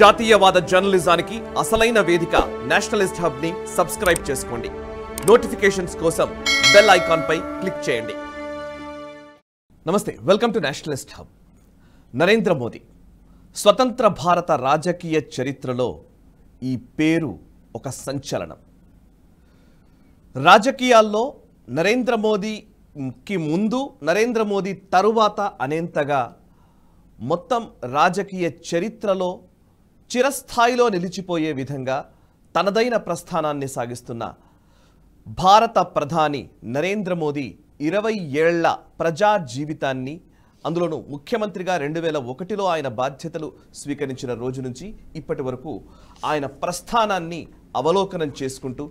జాతీయవాద జర్నలిజానికి అసలైన వేదిక నేషనలిస్ట్ హబ్ ని సబ్స్క్రైబ్ చేసుకోండి నోటిఫికేషన్స్ కోసం బెల్ ఐకాన్ పై క్లిక్ చేయండి నమస్తే welcome to Nationalist Hub Narendra Modi స్వతంత్ర భారత రాజకీయ చరిత్రలో ఈ పేరు ఒక సంచలనం రాజకీయాల్లో నరేంద్ర మోదీకి ముందు నరేంద్ర మోదీ తరువాత అనేంతగా మొత్తం రాజకీయ చరిత్రలో చిరస్థాయిలో నిలిచిపోయే విధంగా తనదైన ప్రస్థానాన్ని సాగిస్తున్న భారత ప్రధాని నరేంద్ర మోదీ ఇరవై ఏళ్ల ప్రజా జీవితాన్ని అందులోనూ ముఖ్యమంత్రిగా రెండు వేల ఒకటిలో ఆయన బాధ్యతలు స్వీకరించిన రోజు నుంచి ఇప్పటి వరకు ఆయన ప్రస్థానాన్ని అవలోకనం చేసుకుంటూ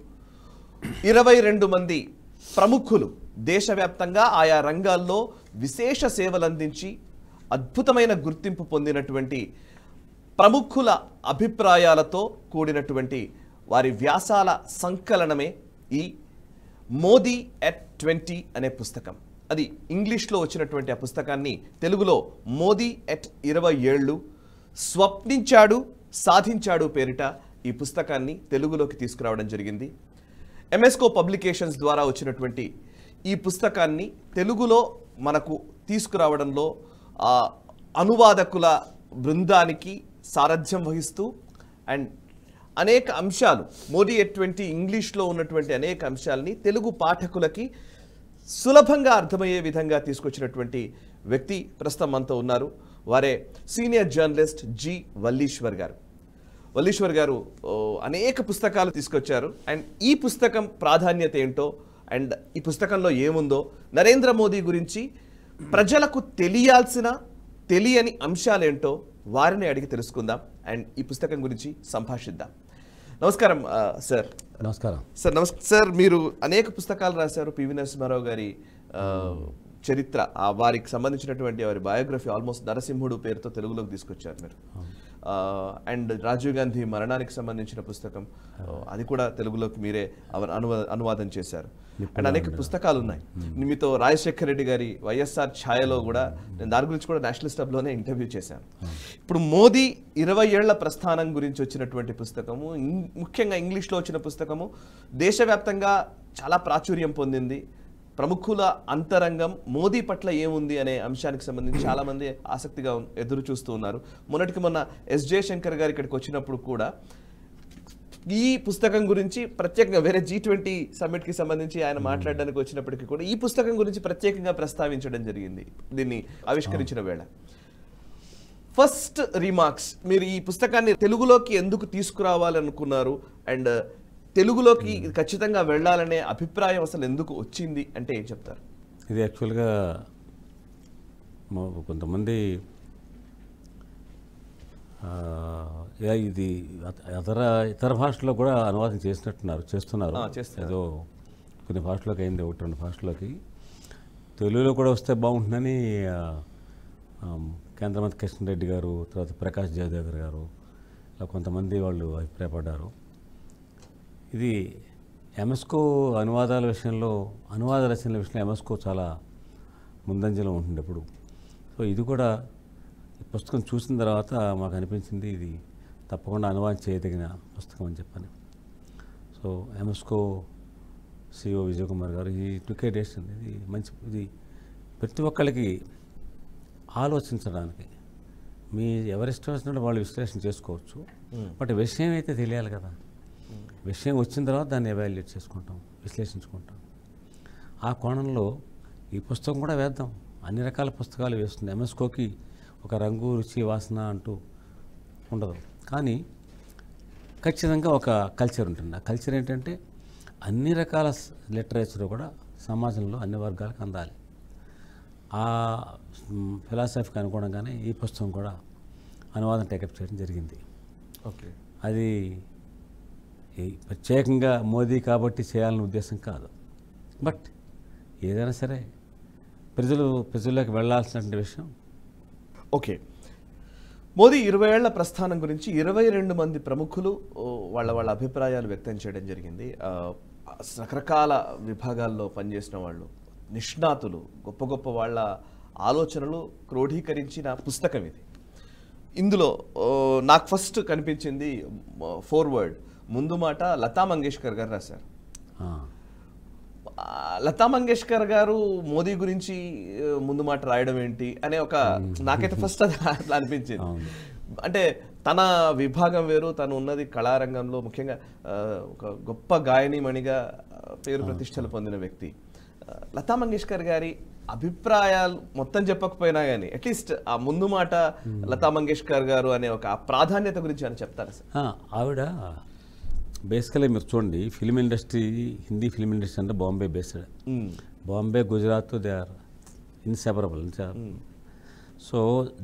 ఇరవై రెండు మంది ప్రముఖులు దేశవ్యాప్తంగా ఆయా రంగాల్లో విశేష సేవలందించి అద్భుతమైన గుర్తింపు పొందినటువంటి ప్రముఖుల అభిప్రాయాలతో కూడినటువంటి వారి వ్యాసాల సంకలనమే ఈ మోదీ ఎట్ ట్వంటీ అనే పుస్తకం అది ఇంగ్లీష్లో వచ్చినటువంటి ఆ పుస్తకాన్ని తెలుగులో మోదీ ఎట్ ఇరవై ఏళ్ళు స్వప్నించాడు సాధించాడు పేరిట ఈ పుస్తకాన్ని తెలుగులోకి తీసుకురావడం జరిగింది ఎంఎస్కో పబ్లికేషన్స్ ద్వారా వచ్చినటువంటి ఈ పుస్తకాన్ని తెలుగులో మనకు తీసుకురావడంలో అనువాదకుల బృందానికి సారథ్యం వహిస్తూ అండ్ అనేక అంశాలు మోడీ ఎటువంటి ఇంగ్లీష్లో ఉన్నటువంటి అనేక అంశాలని తెలుగు పాఠకులకి సులభంగా అర్థమయ్యే విధంగా తీసుకొచ్చినటువంటి వ్యక్తి ప్రస్తుతం మనతో ఉన్నారు వారే సీనియర్ జర్నలిస్ట్ జి వల్లీశ్వర్ గారు వల్లీశ్వర్ గారు అనేక పుస్తకాలు తీసుకొచ్చారు అండ్ ఈ పుస్తకం ప్రాధాన్యత ఏంటో అండ్ ఈ పుస్తకంలో ఏముందో నరేంద్ర మోదీ గురించి ప్రజలకు తెలియాల్సిన తెలియని అంశాలేంటో వారిని అడిగి తెలుసుకుందాం అండ్ ఈ పుస్తకం గురించి సంభాషిద్దాం నమస్కారం సార్ నమస్కారం సార్ నమస్కారం సార్ మీరు అనేక పుస్తకాలు రాశారు పివి నరసింహారావు గారి చరిత్ర వారికి సంబంధించినటువంటి వారి బయోగ్రఫీ ఆల్మోస్ట్ నరసింహుడు పేరుతో తెలుగులోకి తీసుకొచ్చారు మీరు అండ్ రాజీవ్ గాంధీ మరణానికి సంబంధించిన పుస్తకం అది కూడా తెలుగులోకి మీరే అనువాదం చేశారు అండ్ అనేక పుస్తకాలు ఉన్నాయి మీతో రాజశేఖర రెడ్డి గారి వైఎస్ఆర్ ఛాయలో కూడా నేను దాని గురించి కూడా నేషనల్ స్టబ్లోనే ఇంటర్వ్యూ చేశాను ఇప్పుడు మోదీ ఇరవై ఏళ్ల ప్రస్థానం గురించి వచ్చినటువంటి పుస్తకము ముఖ్యంగా ఇంగ్లీష్లో వచ్చిన పుస్తకము దేశవ్యాప్తంగా చాలా ప్రాచుర్యం పొందింది ప్రముఖుల అంతరంగం మోదీ పట్ల ఏముంది అనే అంశానికి సంబంధించి చాలామంది ఆసక్తిగా ఎదురు చూస్తూ ఉన్నారు మొన్నటికి మొన్న ఎస్ జయశంకర్ గారు ఇక్కడికి వచ్చినప్పుడు కూడా ఈ పుస్తకం గురించి ప్రత్యేకంగా వేరే జీ ట్వంటీ సమ్మిట్కి సంబంధించి ఆయన మాట్లాడడానికి వచ్చినప్పటికీ కూడా ఈ పుస్తకం గురించి ప్రత్యేకంగా ప్రస్తావించడం జరిగింది దీన్ని ఆవిష్కరించిన వేళ ఫస్ట్ రిమార్క్స్ మీరు ఈ పుస్తకాన్ని తెలుగులోకి ఎందుకు తీసుకురావాలనుకున్నారు అండ్ తెలుగులోకి ఖచ్చితంగా వెళ్ళాలనే అభిప్రాయం అసలు ఎందుకు వచ్చింది అంటే ఏం చెప్తారు ఇది యాక్చువల్గా కొంతమంది ఇది ఇతర ఇతర భాషల్లో కూడా అనువాదం చేసినట్టున్నారు చేస్తున్నారు ఏదో కొన్ని భాషలోకి అయింది ఒకటి రెండు భాషలోకి తెలుగులో కూడా వస్తే బాగుంటుందని కేంద్రమంత్రి కిషన్ రెడ్డి గారు తర్వాత ప్రకాష్ జయదేవర్ గారు ఇలా కొంతమంది వాళ్ళు అభిప్రాయపడ్డారు ఇది ఎమస్కో అనువాదాల విషయంలో అనువాద రచనల విషయంలో ఎమస్కో చాలా ముందంజలో ఉంటుంది ఎప్పుడు సో ఇది కూడా పుస్తకం చూసిన తర్వాత మాకు అనిపించింది ఇది తప్పకుండా అనువాదం చేయదగిన పుస్తకం అని చెప్పాను సో ఎమస్కో సిఓ విజయ్ కుమార్ గారు ఈ టుకే డేస్ ఇది మంచి ఇది ప్రతి ఒక్కరికి ఆలోచించడానికి మీ ఎవరిష్టం వచ్చినట్టు వాళ్ళు విశ్లేషణ చేసుకోవచ్చు బట్ విషయం అయితే తెలియాలి కదా విషయం వచ్చిన తర్వాత దాన్ని ఎవాల్యుయేట్ చేసుకుంటాం విశ్లేషించుకుంటాం ఆ కోణంలో ఈ పుస్తకం కూడా వేద్దాం అన్ని రకాల పుస్తకాలు వేస్తుంది ఎంఎస్కోకి ఒక రంగు రుచి వాసన అంటూ ఉండదు కానీ ఖచ్చితంగా ఒక కల్చర్ ఉంటుంది ఆ కల్చర్ ఏంటంటే అన్ని రకాల లిటరేచర్ కూడా సమాజంలో అన్ని వర్గాలకు అందాలి ఆ ఫిలాసఫీకి అనుగుణంగానే ఈ పుస్తకం కూడా అనువాదం టేకప్ చేయడం జరిగింది ఓకే అది ప్రత్యేకంగా మోదీ కాబట్టి చేయాలనే ఉద్దేశం కాదు బట్ ఏదైనా సరే ప్రజలు ప్రజల్లోకి వెళ్లాల్సినటువంటి విషయం ఓకే మోదీ ఇరవై ఏళ్ల ప్రస్థానం గురించి ఇరవై రెండు మంది ప్రముఖులు వాళ్ళ వాళ్ళ అభిప్రాయాలు వ్యక్తం చేయడం జరిగింది రకరకాల విభాగాల్లో పనిచేసిన వాళ్ళు నిష్ణాతులు గొప్ప గొప్ప వాళ్ళ ఆలోచనలు క్రోఢీకరించిన పుస్తకం ఇది ఇందులో నాకు ఫస్ట్ కనిపించింది ఫోర్వర్డ్ ముందు మాట లతా మంగేష్కర్ గారు రాశారు లతా మంగేష్కర్ గారు మోదీ గురించి ముందు మాట రాయడం ఏంటి అనే ఒక నాకైతే ఫస్ట్ అది అట్లా అనిపించింది అంటే తన విభాగం వేరు తను ఉన్నది కళారంగంలో ముఖ్యంగా ఒక గొప్ప గాయనిమణిగా పేరు ప్రతిష్టలు పొందిన వ్యక్తి లతా మంగేష్కర్ గారి అభిప్రాయాలు మొత్తం చెప్పకపోయినా కానీ అట్లీస్ట్ ఆ ముందు మాట లతా మంగేష్కర్ గారు అనే ఒక ప్రాధాన్యత గురించి అని చెప్తారు సార్ ఆవిడ బేసికలీ మీరు చూడండి film industry Hindi film industry అంటే Bombay based Bombay Gujarat they are inseparable so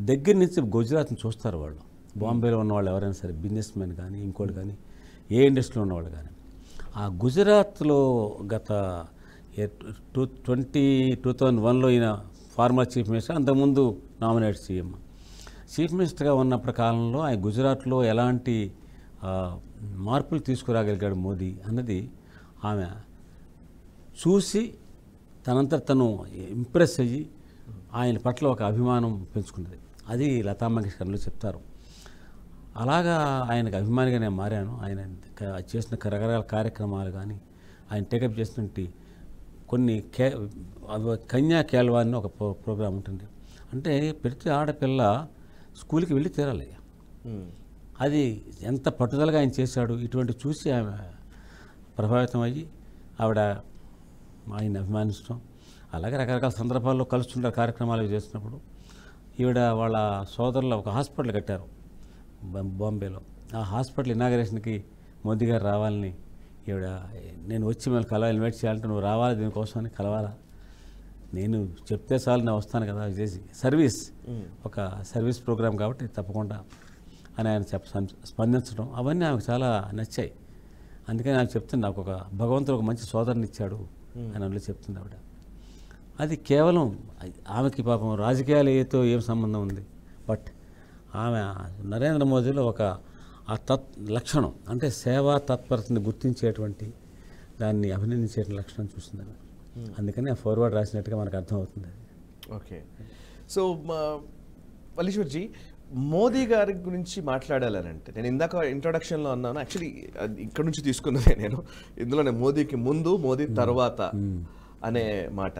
దగ్గర నుంచి గుజరాత్ని చూస్తారు వాళ్ళు బాంబేలో ఉన్నవాళ్ళు ఎవరైనా సరే బిజినెస్ మ్యాన్ కానీ ఇంకోటి కానీ ఏ ఇండస్ట్రీలో ఉన్నవాళ్ళు కానీ ఆ గుజరాత్లో గత టూ ట్వంటీ టూ థౌజండ్ వన్లో ఈయన ఫార్మర్ చీఫ్ మినిస్టర్ అంతకుముందు నామినేట్ సీఎం చీఫ్ మినిస్టర్గా ఉన్న కాలంలో ఆయన గుజరాత్లో ఎలాంటి మార్పులు తీసుకురాగలిగాడు మోదీ అన్నది ఆమె చూసి తనంత తను ఇంప్రెస్ అయ్యి ఆయన పట్ల ఒక అభిమానం పెంచుకున్నది అది లతా మంగేష్కర్లు చెప్తారు అలాగా ఆయనకు అభిమానిగా నేను మారాను ఆయన చేసిన రకరకాల కార్యక్రమాలు కానీ ఆయన టేకప్ చేస్తుంటే కొన్ని కే కన్యా కేల్వా అని ఒక ప్రోగ్రాం ఉంటుంది అంటే ప్రతి ఆడపిల్ల స్కూల్కి వెళ్ళి తీరాలి అది ఎంత పట్టుదలగా ఆయన చేశాడు ఇటువంటి చూసి ఆమె ప్రభావితం అయ్యి ఆవిడ ఆయన అభిమానించడం అలాగే రకరకాల సందర్భాల్లో కలుస్తుంటారు కార్యక్రమాలు చేసినప్పుడు ఈవిడ వాళ్ళ సోదరుల ఒక హాస్పిటల్ కట్టారు బాంబేలో ఆ హాస్పిటల్ ఇనాగరేషన్కి మోదీ గారు రావాలని ఈవిడ నేను వచ్చి మిమ్మల్ని కలవాలి ఇన్వైట్ చేయాలంటే నువ్వు రావాలి దీనికోసం అని కలవాలా నేను చెప్తే చాలు నేను వస్తాను కదా చేసి సర్వీస్ ఒక సర్వీస్ ప్రోగ్రామ్ కాబట్టి తప్పకుండా అని ఆయన చెప్ప స్పందించడం అవన్నీ ఆమెకు చాలా నచ్చాయి అందుకని ఆమె చెప్తుంది నాకు ఒక భగవంతుడు ఒక మంచి సోదరుని ఇచ్చాడు అని అందులో చెప్తుంది ఆవిడ అది కేవలం ఆమెకి పాపం రాజకీయాలు ఏతో ఏం సంబంధం ఉంది బట్ ఆమె నరేంద్ర మోదీలో ఒక ఆ తత్ లక్షణం అంటే సేవా తత్పరతని గుర్తించేటువంటి దాన్ని అభినందించే లక్షణం ఆమె అందుకని ఆ ఫార్వర్డ్ రాసినట్టుగా మనకు అర్థమవుతుంది ఓకే సో మల్లీశ్వర్జీ మోదీ గారి గురించి మాట్లాడాలనంటే నేను ఇందాక ఇంట్రొడక్షన్లో అన్నాను యాక్చువల్లీ ఇక్కడ నుంచి తీసుకున్నదే నేను ఇందులోనే మోదీకి ముందు మోదీ తర్వాత అనే మాట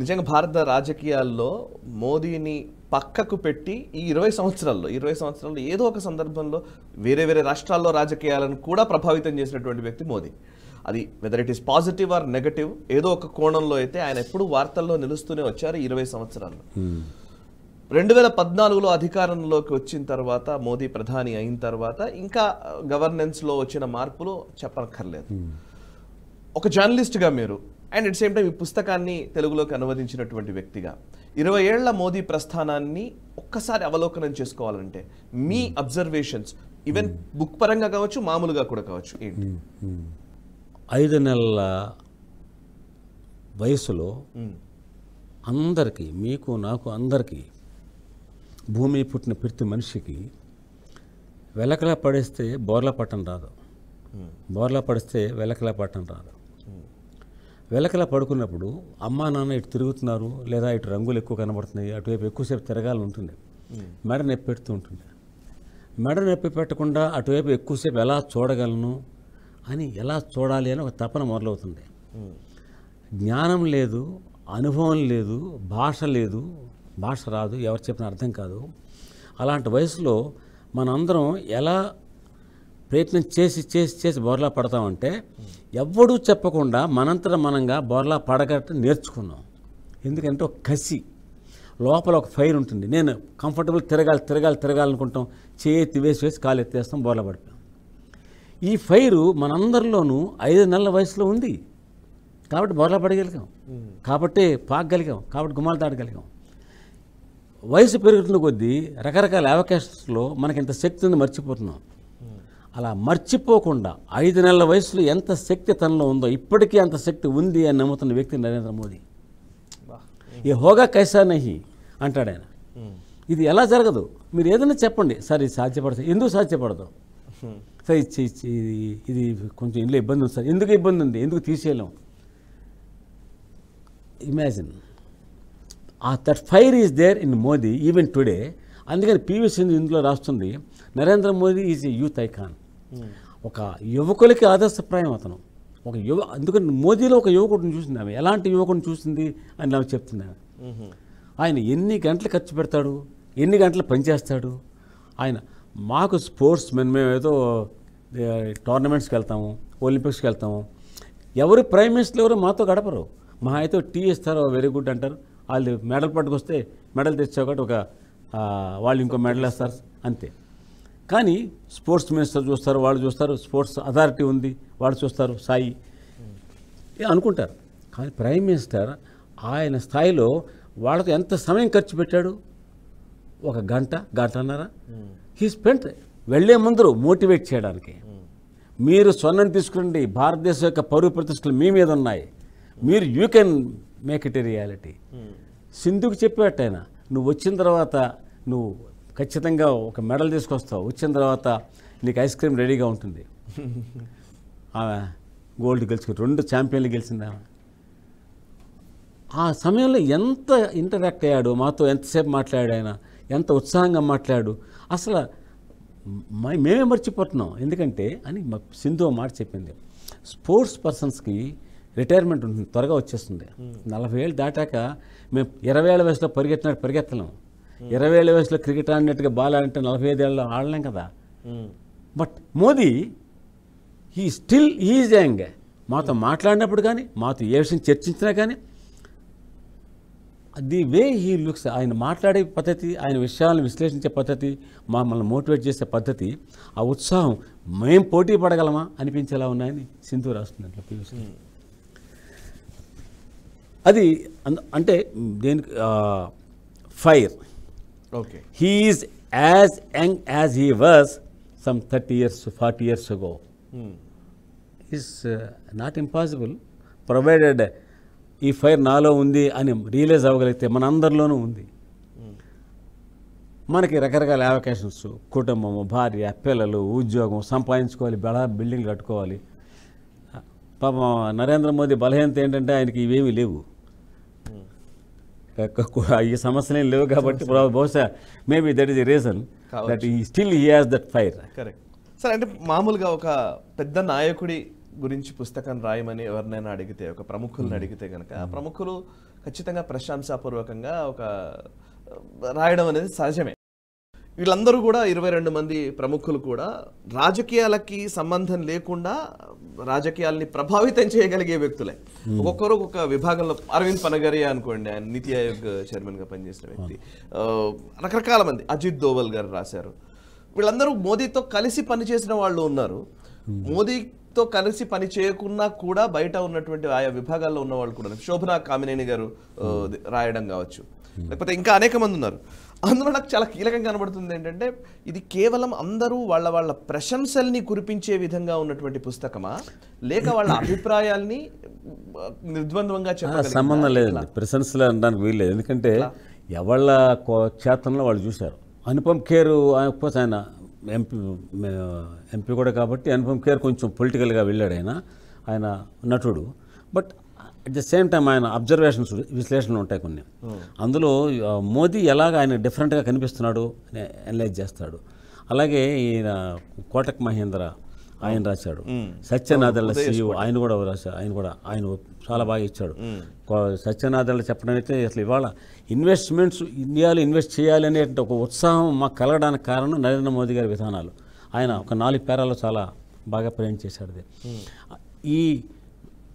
నిజంగా భారత రాజకీయాల్లో మోదీని పక్కకు పెట్టి ఈ ఇరవై సంవత్సరాల్లో ఇరవై సంవత్సరాల్లో ఏదో ఒక సందర్భంలో వేరే వేరే రాష్ట్రాల్లో రాజకీయాలను కూడా ప్రభావితం చేసినటువంటి వ్యక్తి మోదీ అది whether it is positive or negative ఏదో ఒక కోణంలో అయితే ఆయన ఎప్పుడు వార్తల్లో నిలుస్తూనే వచ్చారు ఇరవై సంవత్సరాల్లో రెండు వేల పద్నాలుగులో అధికారంలోకి వచ్చిన తర్వాత మోదీ ప్రధాని అయిన తర్వాత ఇంకా గవర్నెన్స్లో వచ్చిన మార్పులు చెప్పనక్కర్లేదు ఒక జర్నలిస్ట్గా మీరు అండ్ అట్ సేమ్ టైం ఈ పుస్తకాన్ని తెలుగులోకి అనువదించినటువంటి వ్యక్తిగా ఇరవై ఏళ్ల మోదీ ప్రస్థానాన్ని ఒక్కసారి అవలోకనం చేసుకోవాలంటే మీ అబ్జర్వేషన్స్ ఈవెన్ బుక్ పరంగా కావచ్చు మామూలుగా కూడా కావచ్చు ఏంటి ఐదు నెలల వయసులో అందరికీ మీకు నాకు అందరికీ భూమి పుట్టిన ప్రతి మనిషికి వెలకలా పడేస్తే బోర్లా పట్టం రాదు hmm. బోర్లా పడిస్తే వెలకలా పట్టం రాదు వెలకలా పడుకున్నప్పుడు అమ్మ నాన్న ఇటు తిరుగుతున్నారు లేదా ఇటు రంగులు ఎక్కువ కనబడుతున్నాయి అటువైపు ఎక్కువసేపు తిరగాలి ఉంటుంది hmm. మెడ నొప్పి పెడుతూ ఉంటుంది మెడ నొప్పి పెట్టకుండా అటువైపు ఎక్కువసేపు ఎలా చూడగలను అని ఎలా చూడాలి అని ఒక తపన మొదలవుతుంది hmm. జ్ఞానం లేదు అనుభవం లేదు భాష లేదు భాష రాదు ఎవరు చెప్పిన అర్థం కాదు అలాంటి వయసులో మనందరం ఎలా ప్రయత్నం చేసి చేసి చేసి బోర్లా పడతామంటే ఎవ్వడూ చెప్పకుండా మనంతర మనంగా బోర్లా పడగట్టు నేర్చుకున్నాం ఎందుకంటే ఒక కసి లోపల ఒక ఫైర్ ఉంటుంది నేను కంఫర్టబుల్ తిరగాలి తిరగాలి తిరగాలనుకుంటాం చేతి వేసి వేసి కాలు ఎత్తేస్తాం బోర్లా పడతాం ఈ ఫైరు మనందరిలోనూ ఐదు నెలల వయసులో ఉంది కాబట్టి బోర్లా పడగలిగాం కాబట్టి పాకగలిగాం కాబట్టి గుమ్మాలు దాటగలిగాం వయసు పెరుగుతున్న కొద్దీ రకరకాల అవకాశంలో మనకి ఇంత శక్తి ఉంది మర్చిపోతున్నాం అలా మర్చిపోకుండా ఐదు నెలల వయసులో ఎంత శక్తి తనలో ఉందో ఇప్పటికీ అంత శక్తి ఉంది అని నమ్ముతున్న వ్యక్తి నరేంద్ర మోదీ ఈ హోగా కైసా నహి అంటాడు ఆయన ఇది ఎలా జరగదు మీరు ఏదైనా చెప్పండి సార్ ఇది సాధ్యపడదు ఎందుకు సాధ్యపడదు సార్ ఇది ఇది కొంచెం ఇంట్లో ఇబ్బంది ఉంది సార్ ఎందుకు ఇబ్బంది ఉంది ఎందుకు తీసేయలేం imagine ah that fire is there in Modi even today అందుకని పివి సింధు ఇందులో రాస్తుంది Narendra Modi is a youth icon ఒక యువకులకి ఆదర్శప్రాయం అతను ఒక యువ అందుకని మోదీలో ఒక యువకుడిని చూసింది ఆమె ఎలాంటి యువకుడిని చూసింది అని నాకు చెప్తున్నాను ఆయన ఎన్ని గంటలు ఖర్చు పెడతాడు ఎన్ని గంటలు పనిచేస్తాడు ఆయన మాకు స్పోర్ట్స్ మెన్ మేము ఏదో టోర్నమెంట్స్కి వెళ్తాము ఒలింపిక్స్కి వెళ్తాము ఎవరు ప్రైమ్ మినిస్టర్లు ఎవరు మాతో గడపరు మా అయితే టీ ఇస్తారు వెరీ గుడ్ అంటారు వాళ్ళు మెడల్ పట్టుకొస్తే మెడల్ తెచ్చే ఒకటి ఒక వాళ్ళు ఇంకో మెడల్ వేస్తారు అంతే కానీ స్పోర్ట్స్ మినిస్టర్ చూస్తారు వాళ్ళు చూస్తారు స్పోర్ట్స్ అథారిటీ ఉంది వాళ్ళు చూస్తారు సాయి అనుకుంటారు కానీ ప్రైమ్ మినిస్టర్ ఆయన స్థాయిలో వాళ్ళతో ఎంత సమయం ఖర్చు పెట్టాడు ఒక గంట అన్నారా హీ స్పెంట్ వెళ్లే ముందరు మోటివేట్ చేయడానికి మీరు స్వర్ణం తీసుకురండి భారతదేశం యొక్క పౌరు ప్రతిష్టలు మీ మీద ఉన్నాయి మీరు you can make it reality సింధుకు చెప్పేట నువ్వు వచ్చిన తర్వాత నువ్వు ఖచ్చితంగా ఒక మెడల్ తీసుకొస్తావు వచ్చిన తర్వాత నీకు ఐస్ క్రీమ్ రెడీగా ఉంటుంది ఆమె గోల్డ్ గెలుచుకు రెండు ఛాంపియన్లు గెలిచింది ఆమె ఆ సమయంలో ఎంత ఇంటరాక్ట్ అయ్యాడు మాతో ఎంతసేపు మాట్లాడాడు ఆయన ఎంత ఉత్సాహంగా మాట్లాడు అసలు మేమే మర్చిపోతున్నాం ఎందుకంటే అని మా సింధు మాట చెప్పింది స్పోర్ట్స్ పర్సన్స్కి రిటైర్మెంట్ ఉంటుంది త్వరగా వచ్చేస్తుంది నలభై ఏళ్ళు దాటాక మేము ఇరవై ఏళ్ళ వయసులో పరిగెత్తినట్టు పరిగెత్తలేం ఇరవై ఏళ్ళ వయసులో క్రికెట్ ఆడినట్టుగా బాల్ ఆడినట్టు నలభై ఐదేళ్ళలో ఆడలేం కదా బట్ మోదీ ఈ స్టిల్ ఈజ్ యాంగ్ మాతో మాట్లాడినప్పుడు కానీ మాతో ఏ విషయం చర్చించినా కానీ ది వే హీ లుక్స్ ఆయన మాట్లాడే పద్ధతి ఆయన విషయాలను విశ్లేషించే పద్ధతి మమ్మల్ని మోటివేట్ చేసే పద్ధతి ఆ ఉత్సాహం మేం పోటీ పడగలమా అనిపించేలా ఉన్నాయని సింధు రాస్తున్నట్లు పీయూష్ అది అంటే దేనికి fire okay he is as young as he was some thirty years forty years go is not impossible provided ఈ ఫైర్ నాలో ఉంది అని రియలైజ్ అవ్వగలిగితే మన అందరిలోనూ ఉంది hmm. మనకి రకరకాల అవకాశన్స్ కుటుంబము భార్య పిల్లలు ఉద్యోగం సంపాదించుకోవాలి బడా బిల్డింగ్లు కట్టుకోవాలి పాపం నరేంద్ర మోదీ బలహీనత ఏంటంటే ఆయనకి ఇవేమీ లేవు ఈ సమస్యలు ఏం లేవు కాబట్టి బహుశా maybe that is a reason that ఈ still he has that fire correct sir అంటే మామూలుగా ఒక పెద్ద నాయకుడి గురించి పుస్తకం రాయమని ఎవరినైనా అడిగితే ఒక ప్రముఖుల్ని hmm. అడిగితే కనుక hmm. ప్రముఖులు ఖచ్చితంగా ప్రశంసాపూర్వకంగా ఒక రాయడం అనేది సహజమే వీళ్ళందరూ కూడా ఇరవై రెండు మంది ప్రముఖులు కూడా రాజకీయాలకి సంబంధం లేకుండా రాజకీయాల్ని ప్రభావితం చేయగలిగే వ్యక్తులే hmm. ఒక్కొక్కరు ఒక్కొక్క విభాగంలో అరవింద్ పనగరియా అనుకోండి ఆయన నీతి ఆయోగ్ గా పనిచేసిన వ్యక్తి hmm. రకరకాల మంది అజిత్ దోవల్ గారు రాశారు వీళ్ళందరూ మోదీతో కలిసి పనిచేసిన వాళ్ళు ఉన్నారు hmm. మోదీ తో కలిసి పని చేయకున్నా కూడా బయట ఉన్నటువంటి ఆయా విభాగాల్లో ఉన్న వాళ్ళు కూడా శోభనా కామినేని గారు రాయడం కావచ్చు లేకపోతే ఇంకా అనేక మంది ఉన్నారు అందులో నాకు చాలా కీలకంగా కనబడుతుంది ఏంటంటే ఇది కేవలం అందరూ వాళ్ళ వాళ్ళ ప్రశంసల్ని కురిపించే విధంగా ఉన్నటువంటి పుస్తకమా లేక వాళ్ళ అభిప్రాయాల్ని నిర్ద్వంద్వంగా చెప్పాలి సంబంధం లేదండి ప్రశంసలు అనడానికి వీల్లేదు ఎందుకంటే ఎవళ్ళ క్షేత్రంలో వాళ్ళు చూశారు అనుపమ్ ఖేర్ ఆయన ఆయన ఎంపీ ఎంపీ కూడా కాబట్టి అనుపమ్ ఖేర్ కొంచెం పొలిటికల్గా వెళ్ళాడు ఆయన ఆయన నటుడు but at the same time ఆయన అబ్జర్వేషన్స్ విశ్లేషణలు ఉంటాయి కొన్ని అందులో మోదీ ఎలాగ ఆయన డిఫరెంట్గా కనిపిస్తున్నాడు అని అనలైజ్ చేస్తాడు అలాగే ఈయన కోటక్ మహేంద్ర ఆయన రాశాడు సత్యనాథళ్ళ సీఈ ఆయన కూడా రాశాడు ఆయన కూడా ఆయన చాలా బాగా ఇచ్చాడు చెప్పడం అయితే అసలు ఇవాళ ఇన్వెస్ట్మెంట్స్ ఇండియాలో ఇన్వెస్ట్ చేయాలి అనే ఒక ఉత్సాహం మాకు కలగడానికి కారణం నరేంద్ర మోదీ గారి విధానాలు ఆయన ఒక నాలుగు పేరాలు చాలా బాగా ప్రయాణం చేశాడు ఈ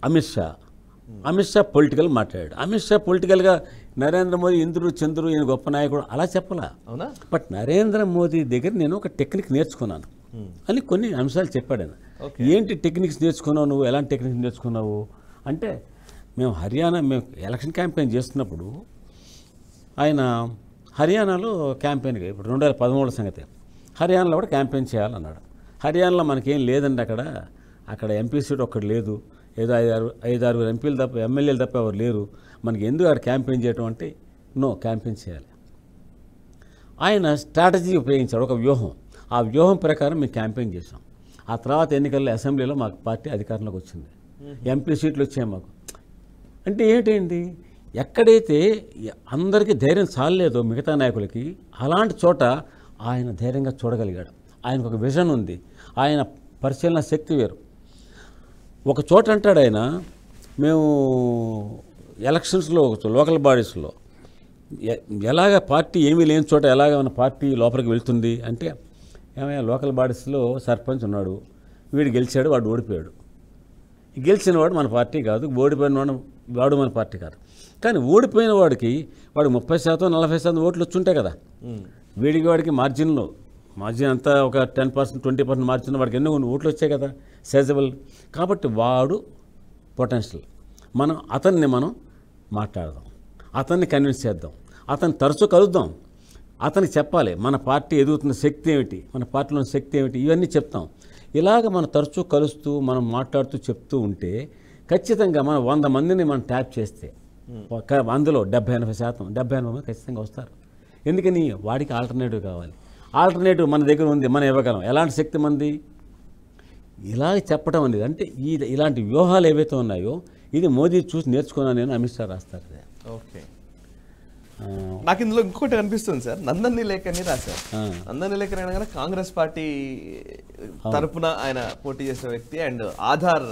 అమిత్ షా అమిత్ షా పొలిటికల్ మాట్లాడాడు అమిత్ షా పొలిటికల్గా నరేంద్ర మోదీ ఇంద్రుడు చంద్రుడు ఈయన గొప్ప నాయకుడు అలా చెప్పలా అవునా బట్ నరేంద్ర మోదీ దగ్గర నేను ఒక టెక్నిక్ నేర్చుకున్నాను hmm. అని కొన్ని అంశాలు చెప్పాడు ఆయన ఏంటి టెక్నిక్స్ నేర్చుకున్నావు నువ్వు ఎలాంటి టెక్నిక్స్ నేర్చుకున్నావు అంటే మేము హర్యానా మేము ఎలక్షన్ క్యాంపెయిన్ చేస్తున్నప్పుడు ఆయన హర్యానాలో క్యాంపెయిన్ ఇప్పుడు రెండు వేల పదమూడు సంగతి హర్యానాలో కూడా క్యాంపెయిన్ చేయాలన్నాడు హర్యానాలో మనకేం లేదండి అక్కడ అక్కడ ఎంపీ సీట్ ఒక్కటి లేదు ఏదో ఐదు ఐదారు ఎంపీలు తప్ప ఎమ్మెల్యేలు తప్ప ఎవరు లేరు మనకి ఎందుకు అక్కడ క్యాంపెయిన్ చేయటం అంటే నో క్యాంపెయిన్ చేయాలి ఆయన స్ట్రాటజీ ఉపయోగించాడు ఒక వ్యూహం ఆ వ్యూహం ప్రకారం మేము క్యాంపెయిన్ చేసాం ఆ తర్వాత ఎన్నికల్లో అసెంబ్లీలో మాకు పార్టీ అధికారంలోకి వచ్చింది ఎంపీ సీట్లు వచ్చాయి మాకు అంటే ఏంటండి ఎక్కడైతే అందరికీ ధైర్యం చాలలేదో మిగతా నాయకులకి అలాంటి చోట ఆయన ధైర్యంగా చూడగలిగాడు ఆయనకు ఒక విజన్ ఉంది ఆయన పరిశీలన శక్తి వేరు ఒక చోట అంటాడు ఆయన మేము ఎలక్షన్స్లో ఒక లోకల్ బాడీస్లో ఎలాగ పార్టీ ఏమీ లేని చోట ఎలాగ మన పార్టీ లోపలికి వెళ్తుంది అంటే ఏమైనా లోకల్ బాడీస్లో సర్పంచ్ ఉన్నాడు వీడు గెలిచాడు వాడు ఓడిపోయాడు గెలిచిన వాడు మన పార్టీ కాదు ఓడిపోయిన వాడు వాడు మన పార్టీ కాదు కానీ ఓడిపోయిన వాడికి వాడు ముప్పై శాతం నలభై శాతం ఓట్లు ఉంటాయి కదా వీడికి వాడికి మార్జిన్లో మార్జిన్ అంతా ఒక ten percent twenty percent margin వాడికి ఎన్నో కొన్ని ఓట్లు వచ్చాయి కదా సెజబుల్ కాబట్టి వాడు పొటెన్షియల్ మనం అతన్ని మనం మాట్లాడదాం అతన్ని కన్విన్స్ చేద్దాం అతను తరచూ కలుద్దాం అతనికి చెప్పాలి మన పార్టీ ఎదుగుతున్న శక్తి ఏమిటి మన పార్టీలో ఉన్న శక్తి ఏమిటి ఇవన్నీ చెప్తాం ఇలాగ మనం తరచూ కలుస్తూ మనం మాట్లాడుతూ చెప్తూ ఉంటే ఖచ్చితంగా మనం వంద మందిని మనం ట్యాప్ చేస్తే hmm. అందులో డెబ్బై ఎనభై శాతం డెబ్బై ఎనభై మంది ఖచ్చితంగా వస్తారు ఎందుకని వాడికి ఆల్టర్నేటివ్ కావాలి ఆల్టర్నేటివ్ మన దగ్గర ఉంది మనం ఇవ్వగలం ఎలాంటి శక్తి మంది ఇలా చెప్పడం అనేది అంటే ఈ ఇలాంటి వ్యూహాలు ఏవైతే ఉన్నాయో ఇది మోదీ చూసి నేర్చుకున్నాను నేను అమిత్ షా రాస్తారు ఓకే నాకు ఇందులో ఇంకొకటి అనిపిస్తుంది సార్ నందన్ని లేఖని రాశారు నందని లేఖని అయినా కాంగ్రెస్ పార్టీ తరపున ఆయన పోటీ చేసిన వ్యక్తి అండ్ ఆధార్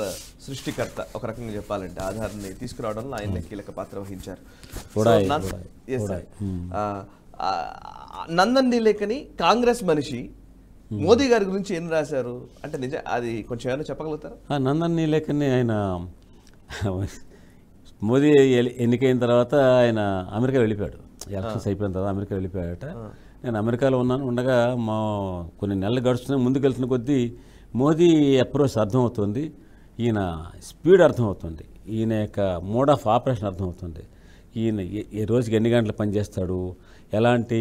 సృష్టికర్త ఒక రకంగా చెప్పాలంటే ఆధార్ని తీసుకురావడంలో ఆయన కీలక పాత్ర వహించారు నందన్ లేఖని కాంగ్రెస్ మనిషి Hmm. మోదీ గారి గురించి ఏం రాశారు అంటే నిజం అది కొంచెం ఏమైనా చెప్పగలుగుతారా నందన్ని లేకనే ఆయన మోదీ ఎన్నికైన తర్వాత ఆయన అమెరికా వెళ్ళిపోయాడు ఎలక్షన్స్ అయిపోయిన తర్వాత అమెరికా వెళ్ళిపోయాడట నేను అమెరికాలో ఉన్నాను ఉండగా మా కొన్ని నెలలు గడుస్తున్న ముందుకు వెళ్తున్న కొద్దీ మోదీ అప్రోచ్ అర్థమవుతుంది ఈయన స్పీడ్ అర్థమవుతుంది ఈయన యొక్క మోడ్ ఆఫ్ ఆపరేషన్ అర్థమవుతుంది ఈయన ఏ రోజుకి ఎన్ని గంటలు పనిచేస్తాడు ఎలాంటి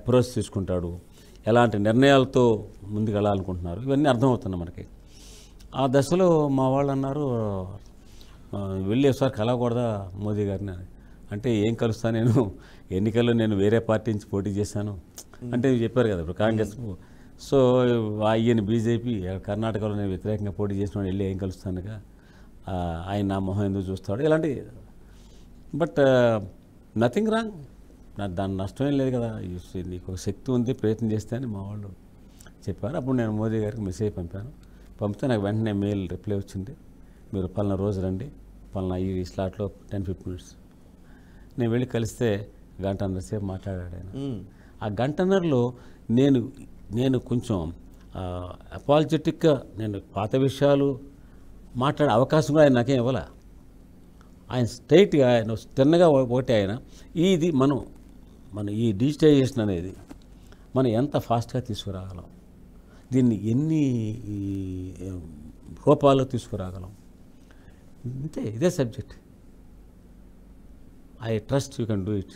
అప్రోచ్ తీసుకుంటాడు ఎలాంటి నిర్ణయాలతో ముందుకు వెళ్ళాలనుకుంటున్నారు ఇవన్నీ అర్థమవుతున్నాయి మనకి ఆ దశలో మా వాళ్ళు అన్నారు వెళ్ళి ఒకసారి కలవకూడదా మోదీ గారిని అంటే ఏం కలుస్తా నేను ఎన్నికల్లో నేను వేరే పార్టీ నుంచి పోటీ చేశాను అంటే చెప్పారు కదా ఇప్పుడు కాంగ్రెస్ సో ఆయన బీజేపీ కర్ణాటకలో నేను వ్యతిరేకంగా పోటీ చేసిన వెళ్ళి ఏం కలుస్తానుగా ఆయన నా మొహం ఎందుకు చూస్తాడు ఇలాంటి బట్ నథింగ్ రాంగ్ నా దాని నష్టమేం లేదు కదా నీకు శక్తి ఉంది ప్రయత్నం చేస్తే అని మా వాళ్ళు చెప్పారు అప్పుడు నేను మోదీ గారికి మెసేజ్ పంపాను పంపితే నాకు వెంటనే మెయిల్ రిప్లై వచ్చింది మీరు పలానా రోజు రండి పలానా ఈ స్లాట్లో టెన్ ఫిఫ్టీన్ మినిట్స్ నేను వెళ్ళి కలిస్తే గంటన్నరసేపు మాట్లాడాడు ఆయన ఆ గంటన్నరలో నేను నేను కొంచెం అపాలజెటిక్గా నేను పాత విషయాలు మాట్లాడే అవకాశం కూడా ఆయన నాకేం ఇవ్వాల ఆయన స్ట్రైట్గా ఆయన తిన్నగా ఒకటి ఆయన ఇది మనం మన ఈ డిజిటైజేషన్ అనేది మనం ఎంత ఫాస్ట్గా తీసుకురాగలం దీన్ని ఎన్ని రూపాల్లో తీసుకురాగలం ఇంతే ఇదే subject I trust you can do it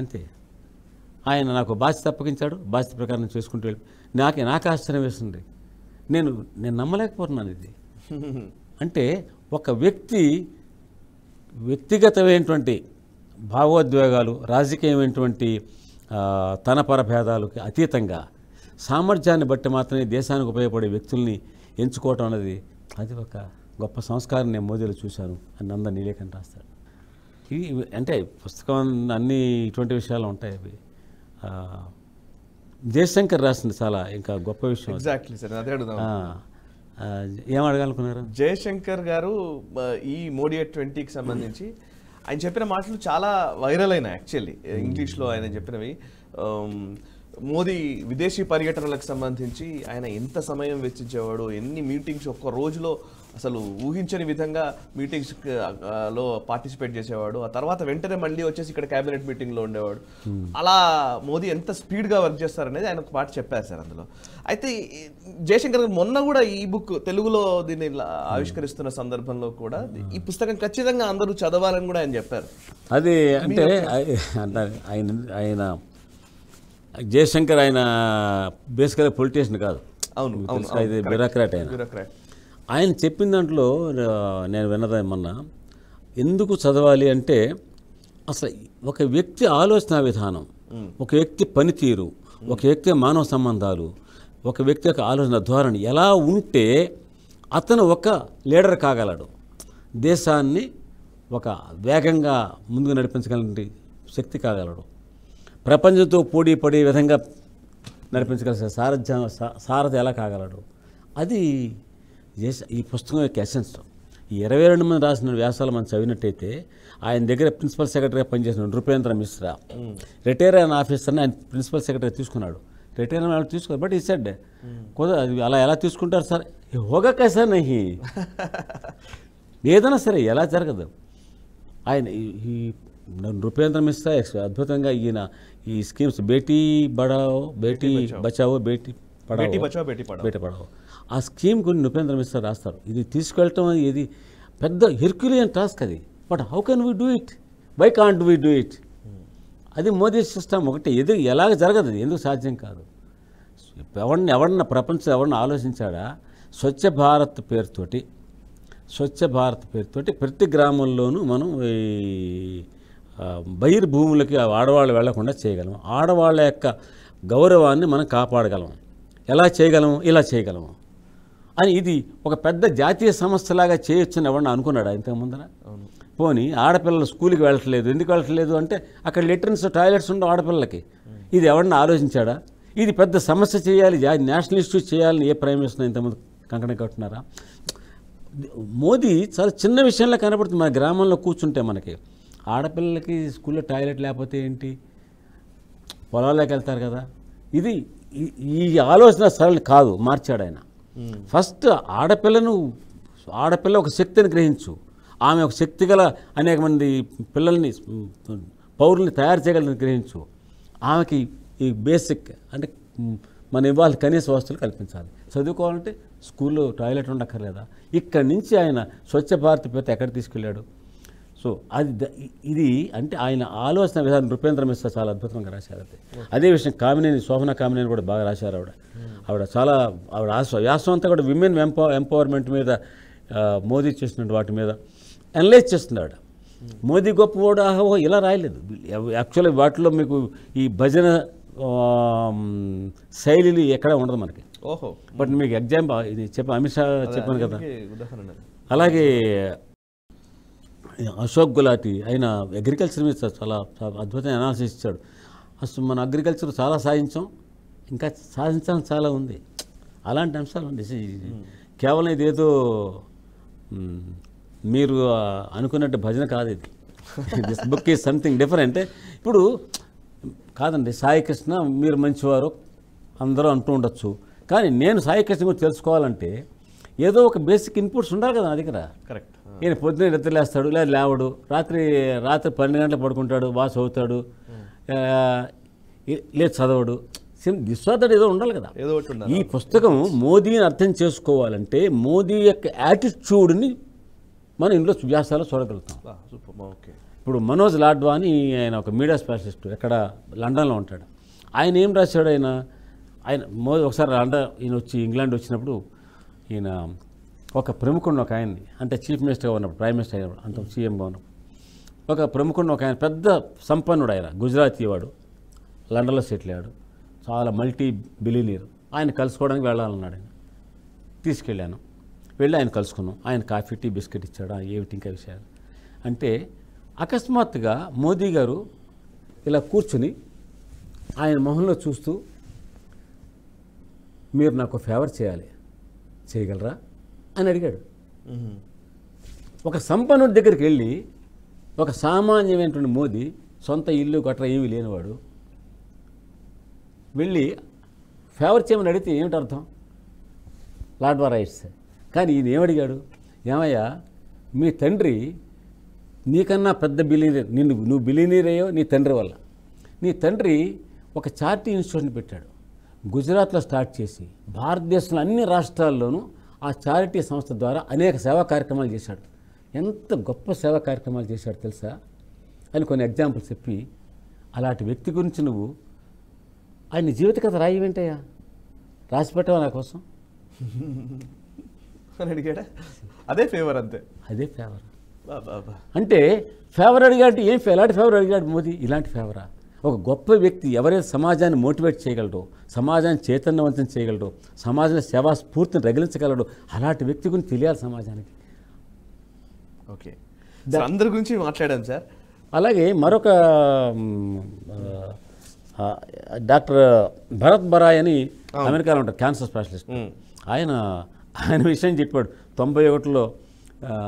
అంతే ఆయన నాకు బాధ్యత అప్పగించాడు బాధ్యత ప్రకారం చేసుకుంటూ వెళ్ళి నాకు నాకు ఆశ్చర్యం వేస్తుంది నేను నేను నమ్మలేకపోతున్నాను ఇది అంటే ఒక వ్యక్తి వ్యక్తిగతమైనటువంటి భావోద్వేగాలు రాజకీయమైనటువంటి తన పరభేదాలకి అతీతంగా సామర్థ్యాన్ని బట్టి మాత్రమే దేశానికి ఉపయోగపడే వ్యక్తుల్ని ఎంచుకోవటం అనేది అది ఒక గొప్ప సంస్కారం నేను మోదీలో చూశాను అని నంద నీలేఖని రాస్తాడు ఇవి అంటే పుస్తకం అన్ని ఇటువంటి విషయాలు ఉంటాయి అవి జయశంకర్ రాసింది చాలా ఇంకా గొప్ప విషయం ఎగ్జాక్ట్లీ సార్ అదే ఏం అడగాలనుకున్నారు జయశంకర్ గారు ఈ మోడీ ట్వంటీకి సంబంధించి ఆయన చెప్పిన మాటలు చాలా వైరల్ అయినాయి యాక్చువల్లీ ఇంగ్లీష్లో ఆయన చెప్పినవి మోదీ విదేశీ పర్యటనలకు సంబంధించి ఆయన ఎంత సమయం వెచ్చించేవాడు ఎన్ని మీటింగ్స్ ఒక్క రోజులో అసలు ఊహించని విధంగా మీటింగ్స్ లో పార్టిసిపేట్ చేసేవాడు ఆ తర్వాత వెంటనే మళ్ళీ వచ్చేసి ఇక్కడ క్యాబినెట్ మీటింగ్లో ఉండేవాడు hmm. అలా మోదీ ఎంత స్పీడ్గా వర్క్ చేస్తారనేది ఆయన ఒక పాట చెప్పారు సార్ అందులో అయితే జయశంకర్ మొన్న కూడా ఈ బుక్ తెలుగులో దీన్ని ఆవిష్కరిస్తున్న సందర్భంలో కూడా hmm. ఈ పుస్తకం ఖచ్చితంగా అందరూ చదవాలని కూడా ఆయన చెప్పారు అది అంటే ఆయన ఆయన జయశంకర్ ఆయన బేసికల్ పొలిటీషియన్ కాదు అవును ఇది బ్యూరోక్రాట్ ఆయన ఆయన చెప్పిన దాంట్లో నేను విన్నదా మొన్న ఎందుకు చదవాలి అంటే అసలు ఒక వ్యక్తి ఆలోచన విధానం ఒక వ్యక్తి పనితీరు ఒక వ్యక్తి మానవ సంబంధాలు ఒక వ్యక్తి యొక్క ఆలోచన ధోరణి ఎలా ఉంటే అతను ఒక లీడర్ కాగలడు దేశాన్ని ఒక వేగంగా ముందుకు నడిపించగలిగిన శక్తి కాగలడు ప్రపంచంతో పోటీ పడే విధంగా నడిపించగల సారథ్యం సారథి ఎలా కాగలడు అది ఈ పుస్తకం యొక్క ఎసెన్స్ ఈ ఇరవై రెండు మంది రాసిన వ్యాసాలు మనం చదివినట్టయితే ఆయన దగ్గర ప్రిన్సిపల్ సెక్రటరీగా పనిచేసిన నృపేంద్ర మిశ్రా రిటైర్ అయిన ఆఫీసర్ని ఆయన ప్రిన్సిపల్ సెక్రటరీ తీసుకున్నాడు రిటైర్ అయిన తీసుకో బట్ ఈ సెడ్ అది అలా ఎలా తీసుకుంటారు సార్ హోగక్క సార్ నహి ఏదైనా సరే ఎలా జరగదు ఆయన ఈ నృపేంద్ర మిశ్రా అద్భుతంగా ఈయన ఈ స్కీమ్స్ బేటీ బడావో బేటీ బచావో బేటీ బేటీ బచావో ఆ స్కీమ్ గురించి ఉపేంద్ర మిశ్రా రాస్తారు ఇది తీసుకెళ్ళటం ఇది పెద్ద హెర్క్యులియన్ టాస్క్ అది but how can we do it why can't we do it అది మోదీ సిస్టమ్ ఒకటి ఎది ఎలాగ జరగదు ఎందుకు సాధ్యం కాదు ఎవరిని ఎవరిన ప్రపంచం ఎవరిని ఆలోచించాడా స్వచ్ఛ భారత్ పేరుతోటి స్వచ్ఛ భారత్ పేరుతోటి ప్రతి గ్రామంలోనూ మనం ఈ బహిర్భూములకి ఆడవాళ్ళు వెళ్లకుండా చేయగలం ఆడవాళ్ళ యొక్క గౌరవాన్ని మనం కాపాడగలం ఎలా చేయగలము ఇలా చేయగలము అని ఇది ఒక పెద్ద జాతీయ సమస్యలాగా చేయొచ్చని ఎవరన్నా అనుకున్నాడా ఇంతకు ముందర పోనీ ఆడపిల్లలు స్కూల్కి వెళ్ళట్లేదు ఎందుకు వెళ్ళట్లేదు అంటే అక్కడ లెట్రిన్స్ టాయిలెట్స్ ఉండవు ఆడపిల్లలకి hmm. ఇది ఎవరన్నా ఆలోచించాడా ఇది పెద్ద సమస్య చేయాలి నేషనల్ ఇష్యూ చేయాలని ఏ ప్రైమ్ మినిస్టర్ ఇంతకుముందు కంకణ కట్టున్నారా మోదీ చాలా చిన్న విషయంలో కనబడుతుంది మన గ్రామంలో కూర్చుంటే మనకి ఆడపిల్లలకి స్కూల్లో టాయిలెట్ లేకపోతే ఏంటి పొలాల్లోకి వెళ్తారు కదా ఇది ఈ ఆలోచన సరళి కాదు మార్చాడు ఆయన ఫస్ట్ ఆడపిల్లను ఆడపిల్ల ఒక శక్తిని గ్రహించు ఆమె ఒక శక్తి గల అనేక మంది పిల్లల్ని పౌరుల్ని తయారు చేయగలని గ్రహించు ఆమెకి ఈ బేసిక్ అంటే మనం ఇవాళ కనీస వస్తువులు కల్పించాలి చదువుకోవాలంటే స్కూల్లో టాయిలెట్ ఉండక్కర్లేదా ఇక్కడి నుంచి ఆయన స్వచ్ఛ భారత్ పేత ఎక్కడ తీసుకెళ్ళాడు సో అది ఇది అంటే ఆయన ఆలోచన విధానం నృపేంద్ర మిశ్రా చాలా అద్భుతంగా రాశారు అది అదే విషయం కామినేని శోభన కామినేని కూడా బాగా రాశారు ఆవిడ ఆవిడ చాలా ఆవిడ వ్యాసం అంతా కూడా విమెన్ ఎంపవ ఎంపవర్మెంట్ మీద మోదీ చేసిన వాటి మీద అనలైజ్ చేస్తున్నాడు మోదీ గొప్ప కూడా ఓహో ఇలా రాయలేదు యాక్చువల్లీ వాటిలో మీకు ఈ భజన శైలిలు ఎక్కడ ఉండదు మనకి ఓహో బట్ మీకు ఎగ్జాంపుల్ ఇది చెప్ప అమిత్ షా చెప్పాను కదా అలాగే అశోక్ గులాటి ఆయన అగ్రికల్చర్ మీద చాలా అద్భుతమైన అనాలసిస్ ఇచ్చాడు అసలు మన అగ్రికల్చర్ చాలా సాధించాం ఇంకా సాధించాలని చాలా ఉంది అలాంటి అంశాలు కేవలం ఇదేదో మీరు అనుకున్నట్టు భజన కాదు ఇది this book is something different ఇప్పుడు కాదండి సాయి కృష్ణ మీరు మంచివారు అందరూ అంటూ ఉండొచ్చు కానీ నేను సాయి కృష్ణ గురించి తెలుసుకోవాలంటే ఏదో ఒక బేసిక్ ఇన్పుట్స్ ఉండాలి కదా నా దగ్గర కరెక్ట్ ఈయన పొద్దున లేస్తాడు లేదా లేవడు రాత్రి రాత్రి పన్నెండు గంటలు పడుకుంటాడు వాస్ చదువుతాడు లేదు చదవడు నిస్వార్థత ఏదో ఉండాలి కదా ఏదో ఈ పుస్తకం మోదీని అర్థం చేసుకోవాలంటే మోదీ యొక్క యాటిట్యూడ్ని మనం ఇంట్లో వ్యాసాలు చూడగలుగుతాం ఇప్పుడు మనోజ్ లాడ్వాని ఆయన ఒక మీడియా స్పెషలిస్ట్ ఎక్కడ లండన్లో ఉంటాడు ఆయన ఏం రాశాడు ఆయన ఆయన మోదీ ఒకసారి లండన్ ఈయన వచ్చి ఇంగ్లాండ్ వచ్చినప్పుడు ఈయన ఒక ప్రముఖుడిని ఒక ఆయన్ని అంటే చీఫ్ మినిస్టర్గా ఉన్నప్పుడు ప్రైమ్ మినిస్టర్ అయినప్పుడు అంత సీఎంగా ఉన్నప్పుడు ఒక ప్రముఖుడిని ఒక ఆయన పెద్ద సంపన్నుడు ఆయన గుజరాతీ వాడు లండన్లో సెటిల్ అయ్యాడు చాలా మల్టీ బిలినియర్ ఆయన కలుసుకోవడానికి వెళ్ళాలన్నాడు ఆయన తీసుకెళ్ళాను వెళ్ళి ఆయన కలుసుకున్నాం ఆయన కాఫీ టీ బిస్కెట్ ఇచ్చాడు ఏమిటి ఇంకా విషయాలు అంటే అకస్మాత్తుగా మోదీ గారు ఇలా కూర్చుని ఆయన మొహంలో చూస్తూ మీరు నాకు ఫేవర్ చేయాలి చేయగలరా అని అడిగాడు ఒక సంపన్నుడి దగ్గరికి వెళ్ళి ఒక సామాన్యమైనటువంటి మోదీ సొంత ఇల్లు గట్రా ఏమీ లేనివాడు వెళ్ళి ఫేవర్ చేయమని అడిగితే ఏమిటి అర్థం లార్డ్ రైట్స్ కానీ ఈయన ఏమడిగాడు ఏమయ్యా మీ తండ్రి నీకన్నా పెద్ద బిలీనీర్ నిన్ను నువ్వు బిలీనీర్ అయ్యో నీ తండ్రి వల్ల నీ తండ్రి ఒక చార్టీ ఇన్స్టిట్యూషన్ పెట్టాడు గుజరాత్లో స్టార్ట్ చేసి భారతదేశంలో అన్ని రాష్ట్రాల్లోనూ ఆ చారిటీ సంస్థ ద్వారా అనేక సేవా కార్యక్రమాలు చేశాడు ఎంత గొప్ప సేవా కార్యక్రమాలు చేశాడు తెలుసా అని కొన్ని ఎగ్జాంపుల్స్ చెప్పి అలాంటి వ్యక్తి గురించి నువ్వు ఆయన జీవిత కథ వింటాయా రాసి పెట్టావా నా కోసం అని అడిగాడా అదే ఫేవర్ అంతే అదే ఫేవర్ అంటే ఫేవర్ అడిగాడు ఏం ఎలాంటి ఫేవర్ అడిగాడు మోదీ ఇలాంటి ఫేవరా ఒక గొప్ప వ్యక్తి ఎవరైతే సమాజాన్ని మోటివేట్ చేయగలడు సమాజాన్ని చైతన్యవంతం చేయగలడు సమాజంలో సేవా స్ఫూర్తిని రగిలించగలడు అలాంటి వ్యక్తి గురించి తెలియాలి సమాజానికి ఓకే అందరి గురించి మాట్లాడాను సార్ అలాగే మరొక డాక్టర్ భరత్ బరాయ్ అని అమెరికాలో ఉంటారు క్యాన్సర్ స్పెషలిస్ట్ ఆయన ఆయన విషయం చెప్పాడు తొంభై ఒకటిలో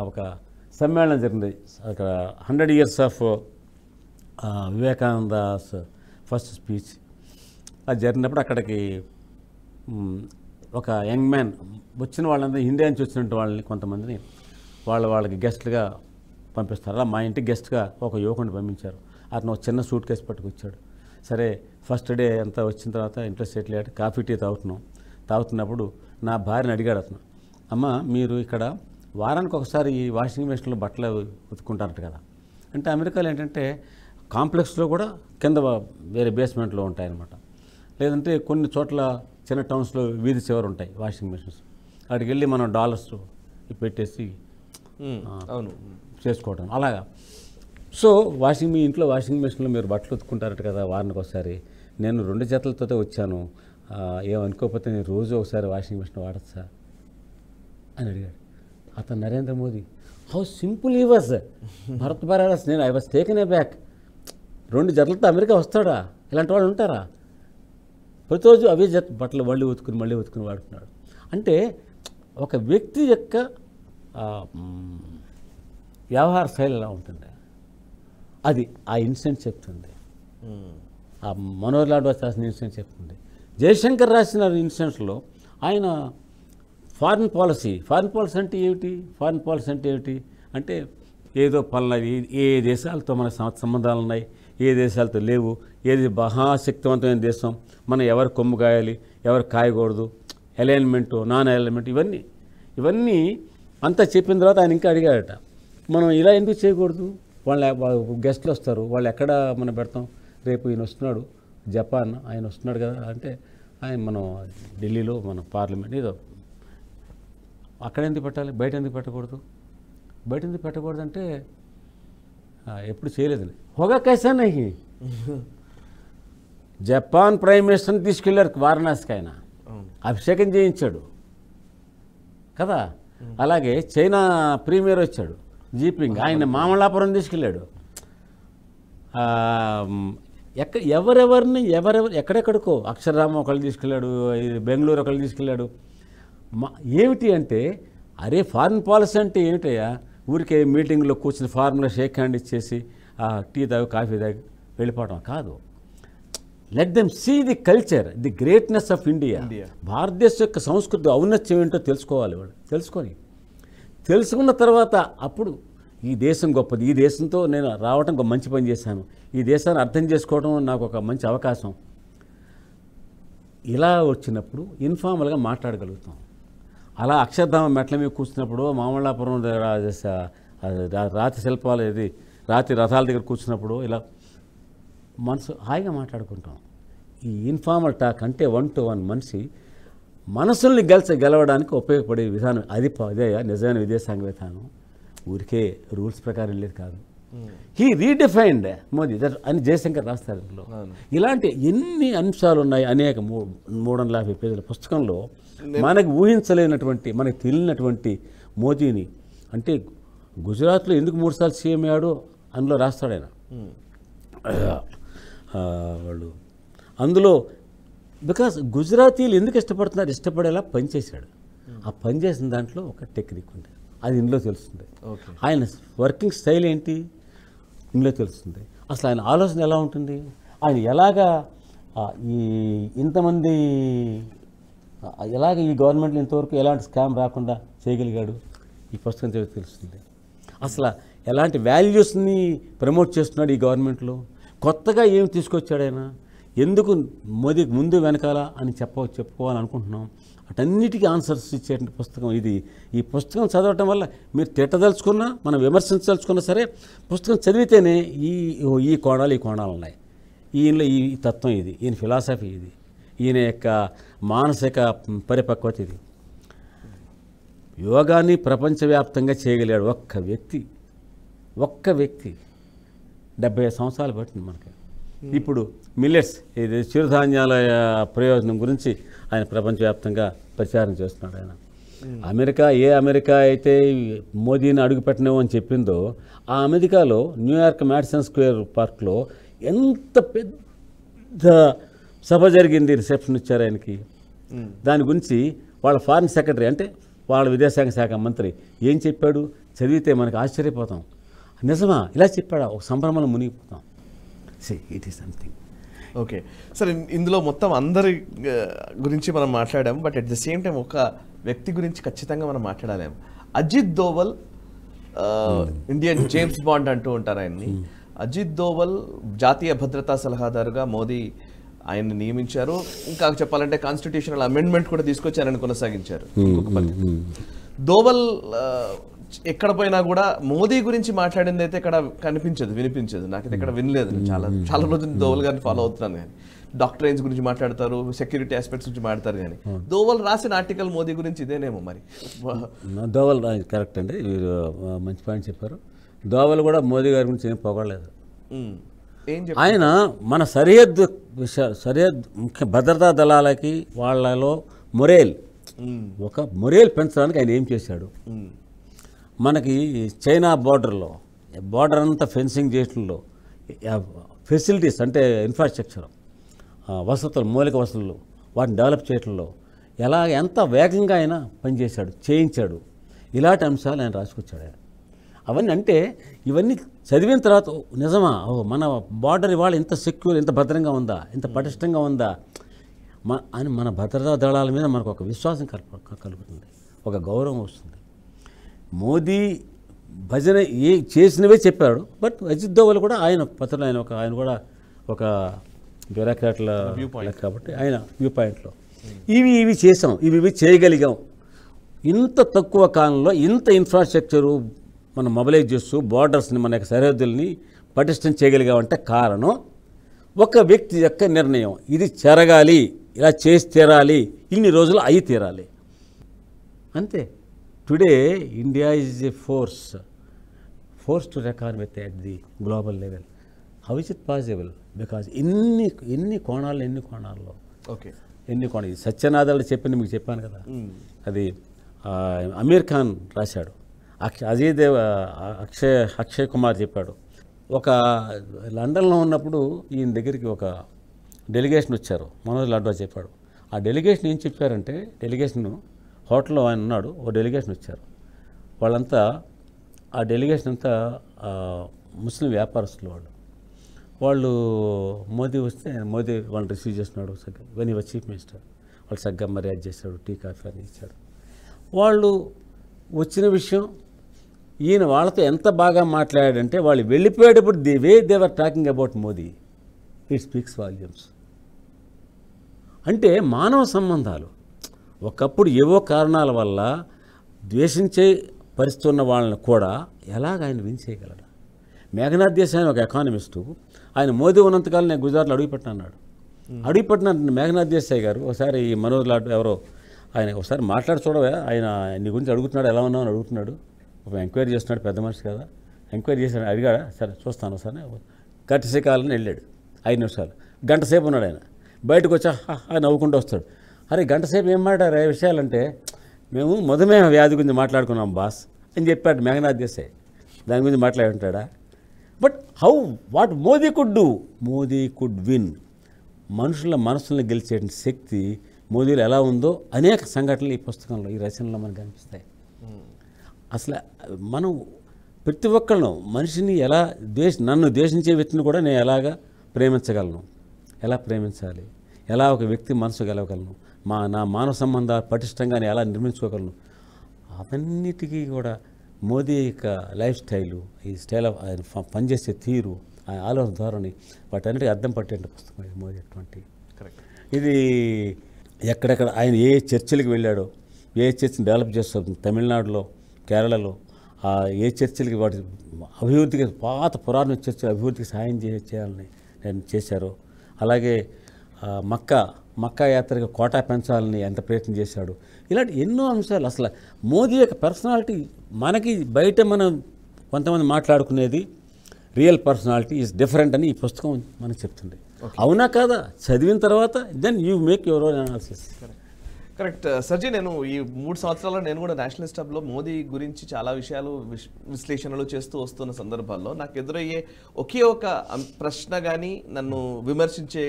ఒక సమ్మేళనం జరిగింది అక్కడ hundred years of Vivekananda first speech అది జరిగినప్పుడు అక్కడికి ఒక యంగ్ మ్యాన్ వచ్చిన వాళ్ళందరూ ఇండియా నుంచి వచ్చినట్టు వాళ్ళని కొంతమందిని వాళ్ళ వాళ్ళకి గెస్ట్లుగా పంపిస్తారు అలా మా ఇంటికి గెస్ట్గా ఒక యువకుని పంపించారు అతను ఒక చిన్న సూట్ కేసు పట్టుకొచ్చాడు సరే ఫస్ట్ డే అంతా వచ్చిన తర్వాత ఇంట్రెస్ట్ సెట్లేడు కాఫీ టీ తాగుతున్నాం తాగుతున్నప్పుడు నా భార్యని అడిగాడు అతను అమ్మ మీరు ఇక్కడ వారానికి ఒకసారి ఈ వాషింగ్ మెషిన్లో బట్టలు ఉతుక్కుంటారట కదా అంటే అమెరికాలో ఏంటంటే కాంప్లెక్స్లో కూడా కింద వేరే బేస్మెంట్లో ఉంటాయన్నమాట లేదంటే కొన్ని చోట్ల చిన్న టౌన్స్లో వీధి చివరి ఉంటాయి వాషింగ్ మిషన్స్ అక్కడికి వెళ్ళి మనం డాలర్స్ పెట్టేసి అవును చేసుకోవటం అలాగా సో వాషింగ్ మీ ఇంట్లో వాషింగ్ మిషన్లో మీరు బట్టలు ఉత్తుకుంటారట కదా వారానికి ఒకసారి నేను రెండు జతలతో వచ్చాను ఏమనుకోకపోతే నేను రోజు ఒకసారి వాషింగ్ మిషన్ వాడచ్చా అని అడిగాడు అతను Narendra Modi how simple he was భరత్ బరారస్ నేను I was taken a bag రెండు జతలతో అమెరికా వస్తాడా ఇలాంటి వాళ్ళు ఉంటారా ప్రతిరోజు అవే జత బట్టలు మళ్ళీ ఉతుకుని మళ్ళీ ఉతుకుని వాడుతున్నాడు అంటే ఒక వ్యక్తి యొక్క వ్యవహార శైలి ఎలా ఉంటుంది అది ఆ ఇన్సిడెంట్ చెప్తుంది ఆ మనోహర్ లాడ్ రాసిన ఇన్సిడెంట్ చెప్తుంది జయశంకర్ రాసిన ఇన్సిడెంట్స్లో ఆయన ఫారిన్ పాలసీ ఫారిన్ పాలసీ అంటే ఏమిటి ఫారిన్ పాలసీ అంటే ఏమిటి అంటే ఏదో పలానా ఏ దేశాలతో మన సంబంధాలు ఉన్నాయి ఏ దేశాలతో లేవు ఏది మహాశక్తివంతమైన దేశం మనం ఎవరు కొమ్ము కాయాలి ఎవరు కాయకూడదు అలైన్మెంటు నాన్ అలైన్మెంట్ ఇవన్నీ ఇవన్నీ అంతా చెప్పిన తర్వాత ఆయన ఇంకా అడిగాడట మనం ఇలా ఎందుకు చేయకూడదు వాళ్ళ గెస్ట్లు వస్తారు వాళ్ళు ఎక్కడ మనం పెడతాం రేపు ఈయన వస్తున్నాడు జపాన్ ఆయన వస్తున్నాడు కదా అంటే ఆయన మనం ఢిల్లీలో మన పార్లమెంట్ ఏదో అక్కడ ఎందుకు పెట్టాలి బయట ఎందుకు పెట్టకూడదు బయట ఎందుకు పెట్టకూడదంటే ఎప్పుడు చేయలేదు హోగా కైసా నహి జపాన్ ప్రైమ్ మినిస్టర్ని తీసుకెళ్ళారు వారణాసికి ఆయన అభిషేకం చేయించాడు కదా అలాగే చైనా ప్రీమియర్ వచ్చాడు జీపింగ్ ఆయన మామలాపురం తీసుకెళ్ళాడు ఎక్క ఎవరెవరిని ఎవరెవరు ఎక్కడెక్కడికో అక్షరరామ ఒకళ్ళు తీసుకెళ్ళాడు బెంగళూరు ఒకళ్ళు తీసుకెళ్ళాడు మా ఏమిటి అంటే అరే ఫారిన్ పాలసీ అంటే ఏమిటయ్యా ఊరికే మీటింగ్లో కూర్చుని ఫార్ములా షేక్ హ్యాండ్ ఇచ్చేసి ఆ టీ తాగి కాఫీ తాగి వెళ్ళిపోవడం కాదు let them see the culture the greatness of India భారతదేశం యొక్క సంస్కృతి ఔన్నత్యం ఏంటో తెలుసుకోవాలి వాళ్ళు తెలుసుకొని తెలుసుకున్న తర్వాత అప్పుడు ఈ దేశం గొప్పది ఈ దేశంతో నేను రావడం ఒక మంచి పని చేశాను ఈ దేశాన్ని అర్థం చేసుకోవడం నాకు ఒక మంచి అవకాశం ఇలా వచ్చినప్పుడు ఇన్ఫార్మల్గా మాట్లాడగలుగుతాం అలా అక్షరధామ మెట్ల మీద కూర్చున్నప్పుడు మామల్లాపురం రాతి శిల్పాలు ఇది రాతి రథాల దగ్గర కూర్చున్నప్పుడు ఇలా మనసు హాయిగా మాట్లాడుకుంటాం ఈ ఇన్ఫార్మల్ టాక్ అంటే వన్ టు వన్ మనిషి మనసుల్ని గెలిచ గెలవడానికి ఉపయోగపడే విధానం అది అదే నిజమైన విదేశాంగ విధానం ఊరికే రూల్స్ ప్రకారం వెళ్ళేది కాదు హీ రీడిఫైన్డ్ మోదీ దట్ అని జయశంకర్ రాస్తారు ఇందులో ఇలాంటి ఎన్ని అంశాలు ఉన్నాయి అనేక మూ మూడు వందల యాభై పేజీల పుస్తకంలో మనకు ఊహించలేనటువంటి మనకు తెలియనటువంటి మోదీని అంటే గుజరాత్లో ఎందుకు మూడుసార్లు సీఎం అయ్యాడు అందులో రాస్తాడు ఆయన వాళ్ళు అందులో బికాస్ గుజరాతీలు ఎందుకు ఇష్టపడుతున్నారు ఇష్టపడేలా పనిచేశాడు ఆ పనిచేసిన దాంట్లో ఒక టెక్నిక్ ఉంది అది ఇందులో తెలుస్తుంది ఆయన వర్కింగ్ స్టైల్ ఏంటి ఇందులో తెలుస్తుంది అసలు ఆయన ఆలోచన ఎలా ఉంటుంది ఆయన ఎలాగా ఈ ఇంతమంది ఎలాగ ఈ గవర్నమెంట్లో ఇంతవరకు ఎలాంటి స్కామ్ రాకుండా చేయగలిగాడు ఈ పుస్తకం చదివి తెలుస్తుంది అసలు ఎలాంటి వాల్యూస్ని ప్రమోట్ చేస్తున్నాడు ఈ గవర్నమెంట్లో కొత్తగా ఏం తీసుకొచ్చాడైనా ఎందుకు మోదీకి ముందు వెనకాల అని చెప్ప చెప్పుకోవాలనుకుంటున్నాం అటన్నిటికీ ఆన్సర్స్ ఇచ్చేటువంటి పుస్తకం ఇది ఈ పుస్తకం చదవటం వల్ల మీరు తిట్టదలుచుకున్నా మనం విమర్శించదలుచుకున్నా సరే పుస్తకం చదివితేనే ఈ ఈ కోణాలు ఈ కోణాలు ఉన్నాయి ఈయనలో ఈ తత్వం ఇది ఈయన ఫిలాసఫీ ఇది ఈయన యొక్క మానసిక పరిపక్వత ఇది యోగాన్ని ప్రపంచవ్యాప్తంగా చేయగలిగాడు ఒక్క వ్యక్తి ఒక్క వ్యక్తి డెబ్బై సంవత్సరాలు పట్టింది మనకి ఇప్పుడు మిల్లెట్స్ ఇది చిరుధాన్యాల ప్రయోజనం గురించి ఆయన ప్రపంచవ్యాప్తంగా ప్రచారం చేస్తున్నాడు ఆయన అమెరికా ఏ అమెరికా అయితే మోదీని అడుగుపెట్టనేమో అని చెప్పిందో ఆ అమెరికాలో న్యూయార్క్ మ్యాడిసన్ స్క్వేర్ పార్క్లో ఎంత పెద్ద సభ జరిగింది రిసెప్షన్ ఇచ్చారు ఆయనకి దాని గురించి వాళ్ళ ఫారిన్ సెక్రటరీ అంటే వాళ్ళ విదేశాంగ శాఖ మంత్రి ఏం చెప్పాడు చదివితే మనకు ఆశ్చర్యపోతాం నిజమా ఇలా చెప్పాడా ఒక సంభ్రమంలో మునిగిపోతాం say it is something okay సరే ఇందులో మొత్తం అందరి గురించి మనం మాట్లాడాము but at the same time ఒక వ్యక్తి గురించి ఖచ్చితంగా మనం మాట్లాడలేము Ajit Doval Indian James Bond అంటూ ఉంటారు ఆయన్ని అజిత్ దోవల్ జాతీయ భద్రతా సలహాదారుగా మోదీ ఆయన నియమించారు ఇంకా చెప్పాలంటే కాన్స్టిట్యూషనల్ అమెండ్మెంట్ కూడా తీసుకొచ్చారని కొనసాగించారు దోవల్ ఎక్కడ పోయినా కూడా మోదీ గురించి మాట్లాడింది అయితే ఇక్కడ కనిపించదు వినిపించదు నాకు ఇక్కడ వినలేదు చాలా చాలా రోజులు దోవల్ గారిని ఫాలో అవుతున్నాను కానీ డాక్టరేన్స్ గురించి మాట్లాడతారు సెక్యూరిటీ ఆస్పెక్ట్స్ గురించి మాట్లాడతారు కానీ దోవల్ రాసిన ఆర్టికల్ మోదీ గురించి ఇదేనేమో మరి దోవల్ కరెక్ట్ అండి మంచి పాయింట్ చెప్పారు దోవల్ కూడా మోదీ గారి గురించి ఏం పొగలేదు ఆయన మన సరిహద్దు సరిహద్దు ముఖ్య భద్రతా దళాలకి వాళ్ళలో మొరేల్ ఒక మొరేల్ పెంచడానికి ఆయన ఏం చేశాడు మనకి చైనా బార్డర్లో బార్డర్ అంతా ఫెన్సింగ్ చేసినలో ఫెసిలిటీస్ అంటే ఇన్ఫ్రాస్ట్రక్చర్ వసతులు మౌలిక వసతులు వాటిని డెవలప్ చేయటంలో ఎలా ఎంత వేగంగా ఆయన పనిచేశాడు చేయించాడు ఇలాంటి అంశాలు ఆయన రాసుకొచ్చాడు ఆయన అవన్నీ అంటే ఇవన్నీ చదివిన తర్వాత నిజమా ఓ మన బార్డర్ ఇవాళ ఇంత సెక్యూర్ ఇంత భద్రంగా ఉందా ఇంత పటిష్టంగా ఉందా మన అని మన భద్రతా దళాల మీద మనకు ఒక విశ్వాసం కల్ప కలుగుతుంది ఒక గౌరవం వస్తుంది మోదీ భజన ఏ చేసినవే చెప్పాడు బట్ అజిత్ దోవల్ కూడా ఆయన పత్రం ఆయన ఒక ఆయన కూడా ఒక వ్యూ పాయింట్ కాబట్టి ఆయన వ్యూ పాయింట్లో ఇవి ఇవి చేసాం ఇవి ఇవి చేయగలిగాం ఇంత తక్కువ కాలంలో ఇంత ఇన్ఫ్రాస్ట్రక్చరు మనం మొబలైజ్ చేస్తూ బార్డర్స్ని మన యొక్క సరిహద్దుల్ని పటిష్టం చేయగలిగామంటే కారణం ఒక వ్యక్తి యొక్క నిర్ణయం ఇది చెరగాలి ఇలా చేసి తీరాలి ఇన్ని రోజులు అయి తీరాలి అంతే today India is a force force to reckon with at the global level how is it possible because ఎన్ని ఎన్ని కోణాలు ఎన్ని కోణాల్లో ఓకే ఎన్ని కోణాలు సత్యనాథాలు చెప్పింది మీకు చెప్పాను కదా hmm. అది అమీర్ ఖాన్ రాశాడు అక్ష అజయదేవ అక్షయ్ అక్షయ్ కుమార్ చెప్పాడు ఒక లండన్లో ఉన్నప్పుడు ఈయన దగ్గరికి ఒక డెలిగేషన్ వచ్చారు మనోజ్ లాడ్వా చెప్పాడు ఆ డెలిగేషన్ ఏం చెప్పారంటే డెలిగేషన్ హోటల్లో ఆయన ఉన్నాడు ఓ డెలిగేషన్ వచ్చారు వాళ్ళంతా ఆ డెలిగేషన్ అంతా ముస్లిం వ్యాపారస్తులు వాళ్ళు వాళ్ళు మోదీ వస్తే మోదీ వాళ్ళని రిసీవ్ చేస్తున్నాడు సగ్గా వెన్ వాజ్ చీఫ్ మినిస్టర్ వాళ్ళు సగ్గా మర్యాద చేశాడు టీ కాఫీ అని ఇచ్చాడు వాళ్ళు వచ్చిన విషయం ఈయన వాళ్ళతో ఎంత బాగా మాట్లాడాడంటే వాళ్ళు వెళ్ళిపోయేటప్పుడు the way they're talking about Modi it speaks volumes అంటే మానవ సంబంధాలు ఒకప్పుడు ఏవో కారణాల వల్ల ద్వేషించే పరిస్థితున్న వాళ్ళని కూడా ఎలాగ ఆయన వించేయగలడు మేఘనాథ్ దేశాయ్ ఒక ఎకానమిస్టు ఆయన మోదీ ఉన్నంతకాలం నేను గుజరాత్లో అడుగుపెట్టినన్నాడు అడుగుపెట్టిన మేఘనాథ్ దేశాయ్ గారు ఒకసారి ఈ మనోజ్ లాడ్ ఎవరో ఆయన ఒకసారి మాట్లాడి చూడవే ఆయన నీ గురించి అడుగుతున్నాడు ఎలా ఉన్నావు అని అడుగుతున్నాడు ఎంక్వైరీ చేస్తున్నాడు పెద్ద మనిషి కదా ఎంక్వైరీ చేశాను అడిగాడు సరే చూస్తాను సరే కట్టిసే కాలని వెళ్ళాడు ఐదు నిమిషాలు గంట సేపు ఉన్నాడు ఆయన బయటకు వచ్చా నవ్వుకుంటూ వస్తాడు అరే గంట సేపు ఏం మాట్లాడారు ఏ విషయాలంటే మేము మధుమేహ వ్యాధి గురించి మాట్లాడుకున్నాం బాస్ అని చెప్పాడు మేఘనాథ్ దేశాయ్ దాని గురించి మాట్లాడుంటాడా but how what Modi could do Modi could win మనుషుల మనసులను గెలిచే శక్తి మోదీలో ఎలా ఉందో అనేక సంఘటనలు ఈ పుస్తకంలో ఈ రచనలో మనకు కనిపిస్తాయి hmm. అసలు మనం ప్రతి ఒక్కళ్ళను మనిషిని ఎలా ద్వేష నన్ను ద్వేషించే వ్యక్తిని కూడా నేను ఎలాగా ప్రేమించగలను ఎలా ప్రేమించాలి ఎలా ఒక వ్యక్తి మనసు గెలవగలను మా నా మానవ సంబంధాలు పటిష్టంగా ఎలా నిర్మించుకోగలను అవన్నిటికీ కూడా మోదీ యొక్క లైఫ్ స్టైలు ఈ స్టైల్ ఆఫ్ ఆయన పనిచేసే తీరు ఆయన ఆలోచన ధోరణి అన్నిటికీ అర్థం పట్టే పుస్తకం మోదీ అటువంటి ఇది ఎక్కడెక్కడ ఆయన ఏ చర్చలకు వెళ్ళాడో ఏ చర్చిని డెవలప్ చేస్తుంది తమిళనాడులో కేరళలో ఏ చర్చిలకి వాటి అభివృద్ధికి పాత పురాణ చర్చ అభివృద్ధికి సాయం చేసే చేయాలని నేను చేశారు అలాగే మక్క మక్క యాత్రకి కోటా పెంచాలని ఎంత ప్రయత్నం చేశాడు ఇలాంటి ఎన్నో అంశాలు అసలు మోదీ యొక్క పర్సనాలిటీ మనకి బయట మనం కొంతమంది మాట్లాడుకునేది రియల్ పర్సనాలిటీ ఈజ్ డిఫరెంట్ అని ఈ పుస్తకం మనకు చెప్తుంది అవునా కాదా చదివిన తర్వాత then you make your own analysis correct సర్జీ నేను ఈ మూడు సంవత్సరాల్లో నేను కూడా నేషనల్ స్టాబ్లో మోదీ గురించి చాలా విషయాలు విశ్లేషణలు చేస్తూ వస్తున్న సందర్భాల్లో నాకు ఎదురయ్యే ఒకే ఒక ప్రశ్న కానీ నన్ను విమర్శించే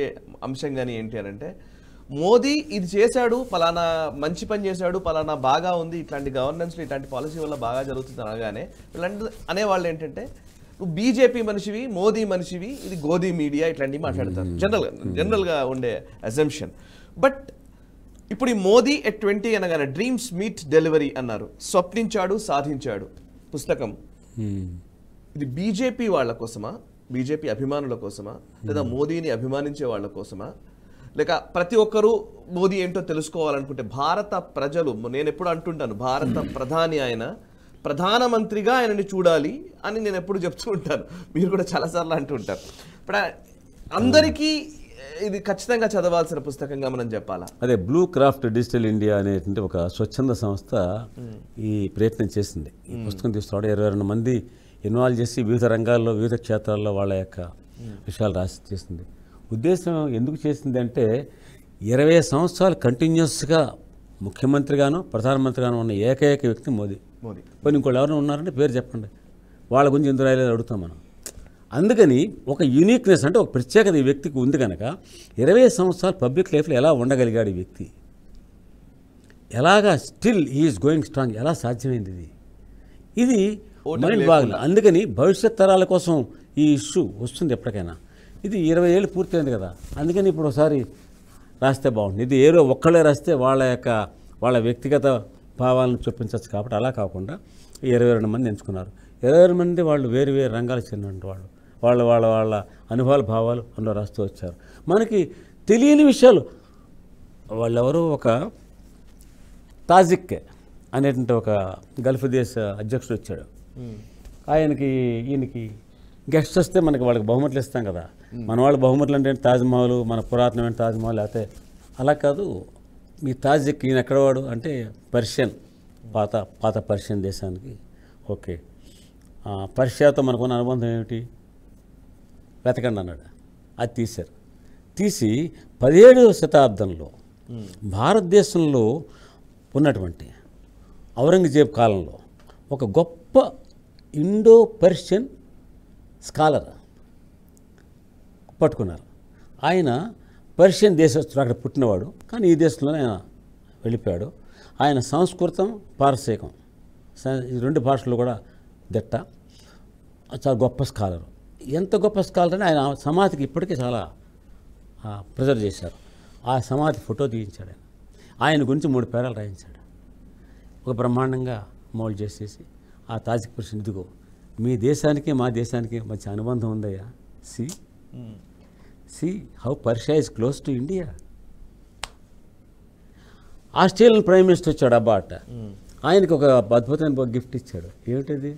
అంశం కానీ ఏంటి అంటే మోదీ ఇది చేశాడు పలానా మంచి పని చేశాడు పలానా బాగా ఉంది ఇట్లాంటి గవర్నెన్స్లో ఇట్లాంటి పాలసీ వల్ల బాగా జరుగుతుంది అనగానే వీళ్ళంటే అనేవాళ్ళు ఏంటంటే నువ్వు బీజేపీ మనిషివి మోదీ మనిషివి ఇది గోధీ మీడియా ఇట్లాంటివి మాట్లాడతారు జనరల్ జనరల్గా ఉండే అజంప్షన్ బట్ ఇప్పుడు ఈ మోదీ ఎట్ ట్వంటీ అనగానే డ్రీమ్స్ మీట్ డెలివరీ అన్నారు స్వప్నించాడు సాధించాడు పుస్తకం ఇది బీజేపీ వాళ్ళ కోసమా బీజేపీ అభిమానుల కోసమా లేదా hmm. మోదీని అభిమానించే వాళ్ళ కోసమా లేక ప్రతి ఒక్కరూ మోదీ ఏంటో తెలుసుకోవాలనుకుంటే భారత ప్రజలు నేను ఎప్పుడు అంటుంటాను భారత hmm. ప్రధాని ఆయన ప్రధానమంత్రిగా ఆయనని చూడాలి అని నేను ఎప్పుడు చెప్తూ ఉంటాను మీరు కూడా చాలాసార్లు అంటూ ఉంటారు ఇప్పుడు అందరికీ ఇది ఖచ్చితంగా చదవాల్సిన పుస్తకంగా మనం చెప్పాలా అదే బ్లూ క్రాఫ్ట్ డిజిటల్ ఇండియా అనేటువంటి ఒక స్వచ్ఛంద సంస్థ ఈ ప్రయత్నం చేసింది ఈ పుస్తకం తీసుకురావడం ఇరవై రెండు మంది ఇన్వాల్వ్ చేసి వివిధ రంగాల్లో వివిధ క్షేత్రాల్లో వాళ్ళ యొక్క విషయాలు రాసి చేసింది ఉద్దేశం ఎందుకు చేసింది అంటే ఇరవై సంవత్సరాలు కంటిన్యూస్గా ముఖ్యమంత్రిగాను ప్రధానమంత్రిగాను ఉన్న ఏకైక వ్యక్తి మోదీ మోదీ కొన్ని ఇంకోళ్ళు ఎవరైనా ఉన్నారంటే పేరు చెప్పండి వాళ్ళ గురించి ఎందుకు రాయలేదు అడుగుతాం మనం అందుకని ఒక యూనిక్నెస్ అంటే ఒక ప్రత్యేకత ఈ వ్యక్తికి ఉంది కనుక ఇరవై సంవత్సరాలు పబ్లిక్ లైఫ్లో ఎలా ఉండగలిగాడు ఈ వ్యక్తి ఎలాగా స్టిల్ ఈజ్ గోయింగ్ స్ట్రాంగ్ ఎలా సాధ్యమైంది ఇది ఇది మైండ్ బాగా అందుకని భవిష్యత్ తరాల కోసం ఈ ఇష్యూ వస్తుంది ఎప్పటికైనా ఇది ఇరవై ఏళ్ళు పూర్తయింది కదా అందుకని ఇప్పుడు ఒకసారి రాస్తే బాగుంటుంది ఇది ఏరో ఒక్కళ్ళే రాస్తే వాళ్ళ యొక్క వాళ్ళ వ్యక్తిగత భావాలను చూపించవచ్చు కాబట్టి అలా కాకుండా ఇరవై రెండు మంది ఎంచుకున్నారు ఇరవై రెండు మంది వాళ్ళు వేరు వేరు రంగాలు చెందిన వాళ్ళు వాళ్ళ వాళ్ళ వాళ్ళ అనుభవాల భావాలు అందులో రాస్తూ వచ్చారు మనకి తెలియని విషయాలు వాళ్ళెవరో ఒక తాజిక్ అనేటువంటి ఒక గల్ఫ్ దేశ అధ్యక్షుడు వచ్చాడు ఆయనకి ఈయనకి గెస్ట్ వస్తే మనకి వాళ్ళకి బహుమతులు ఇస్తాం కదా మన వాళ్ళ బహుమతులు అంటే తాజ్మహల్ మన పురాతనమైన తాజ్మహల్ అయితే అలా కాదు మీ తాజిక్ ఈయన ఎక్కడవాడు అంటే పర్షియన్ పాత పాత పర్షియన్ దేశానికి ఓకే పర్షియాతో మనకున్న అనుబంధం ఏమిటి వెతకండి అన్నాడు అది తీశారు తీసి పదిహేడవ శతాబ్దంలో భారతదేశంలో ఉన్నటువంటి ఔరంగజేబ్ కాలంలో ఒక గొప్ప ఇండో పర్షియన్ స్కాలర్ పట్టుకున్నారు ఆయన పర్షియన్ దేశస్తుడు అక్కడ పుట్టినవాడు కానీ ఈ దేశంలోనే ఆయన వెళ్ళిపోయాడు ఆయన సంస్కృతం పారసీకం రెండు భాషలు కూడా దిట్ట చాలా గొప్ప స్కాలరు ఎంత గొప్ప స్కాలర్ అని ఆయన సమాధికి ఇప్పటికీ చాలా ప్రిజర్వ్ చేశారు ఆ సమాధి ఫోటో తీయించాడు ఆయన ఆయన గురించి మూడు పేరాలు రాయించాడు ఒక బ్రహ్మాండంగా మౌల్డ్ చేసేసి ఆ తాజిక్ పురుషుని ఇదిగో మీ దేశానికి మా దేశానికి మంచి అనుబంధం ఉందయ్యా see see how Persia is close to India Australian prime minister వచ్చాడు అబ్బా అట్ట ఆయనకు ఒక అద్భుతమైన గిఫ్ట్ ఇచ్చాడు ఏమిటది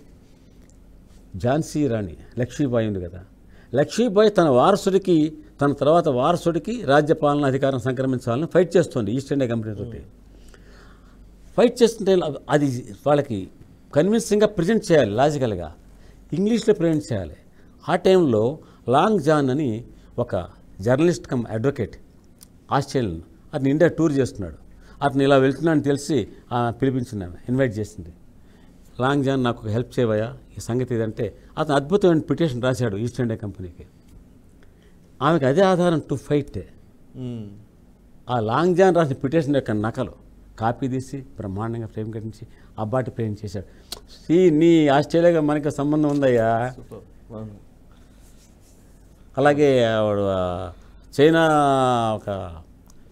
ఝాన్సీ రాణి లక్ష్మీబాయి ఉంది కదా లక్ష్మీబాయి తన వారసుడికి తన తర్వాత వారసుడికి రాజ్యపాలన అధికారం సంక్రమించాలని ఫైట్ చేస్తుంది ఈస్ట్ ఇండియా కంపెనీ తోటి ఫైట్ చేస్తుంటే అది వాళ్ళకి కన్విన్సింగ్గా ప్రజెంట్ చేయాలి లాజికల్గా ఇంగ్లీష్లో ప్రజెంట్ చేయాలి ఆ టైంలో లాంగ్ జాన్ అని ఒక జర్నలిస్ట్ కమ్ అడ్వకేట్ ఆస్ట్రేలియన్ అతను ఇండియా టూర్ చేస్తున్నాడు అతను ఇలా వెళ్తున్నాడని తెలిసి పిలిపించిన ఇన్వైట్ చేసింది లాంగ్ జాన్ నాకు హెల్ప్ చేయవయా ఈ సంగతి ఏదంటే అతను అద్భుతమైన పిటిషన్ రాశాడు ఈస్ట్ ఇండియా కంపెనీకి ఆమెకు అదే ఆధారం టు ఫైట్ ఆ లాంగ్ జాన్ రాసిన పిటిషన్ యొక్క నకలు కాపీ తీసి బ్రహ్మాండంగా ఫ్రేమ్ కట్టించి అబ్బాటి ఫ్రేమ్ చేశాడు సీ నీ ఆస్ట్రేలియాగా మనకి సంబంధం ఉందయ్యా అలాగే ఆవిడ చైనా ఒక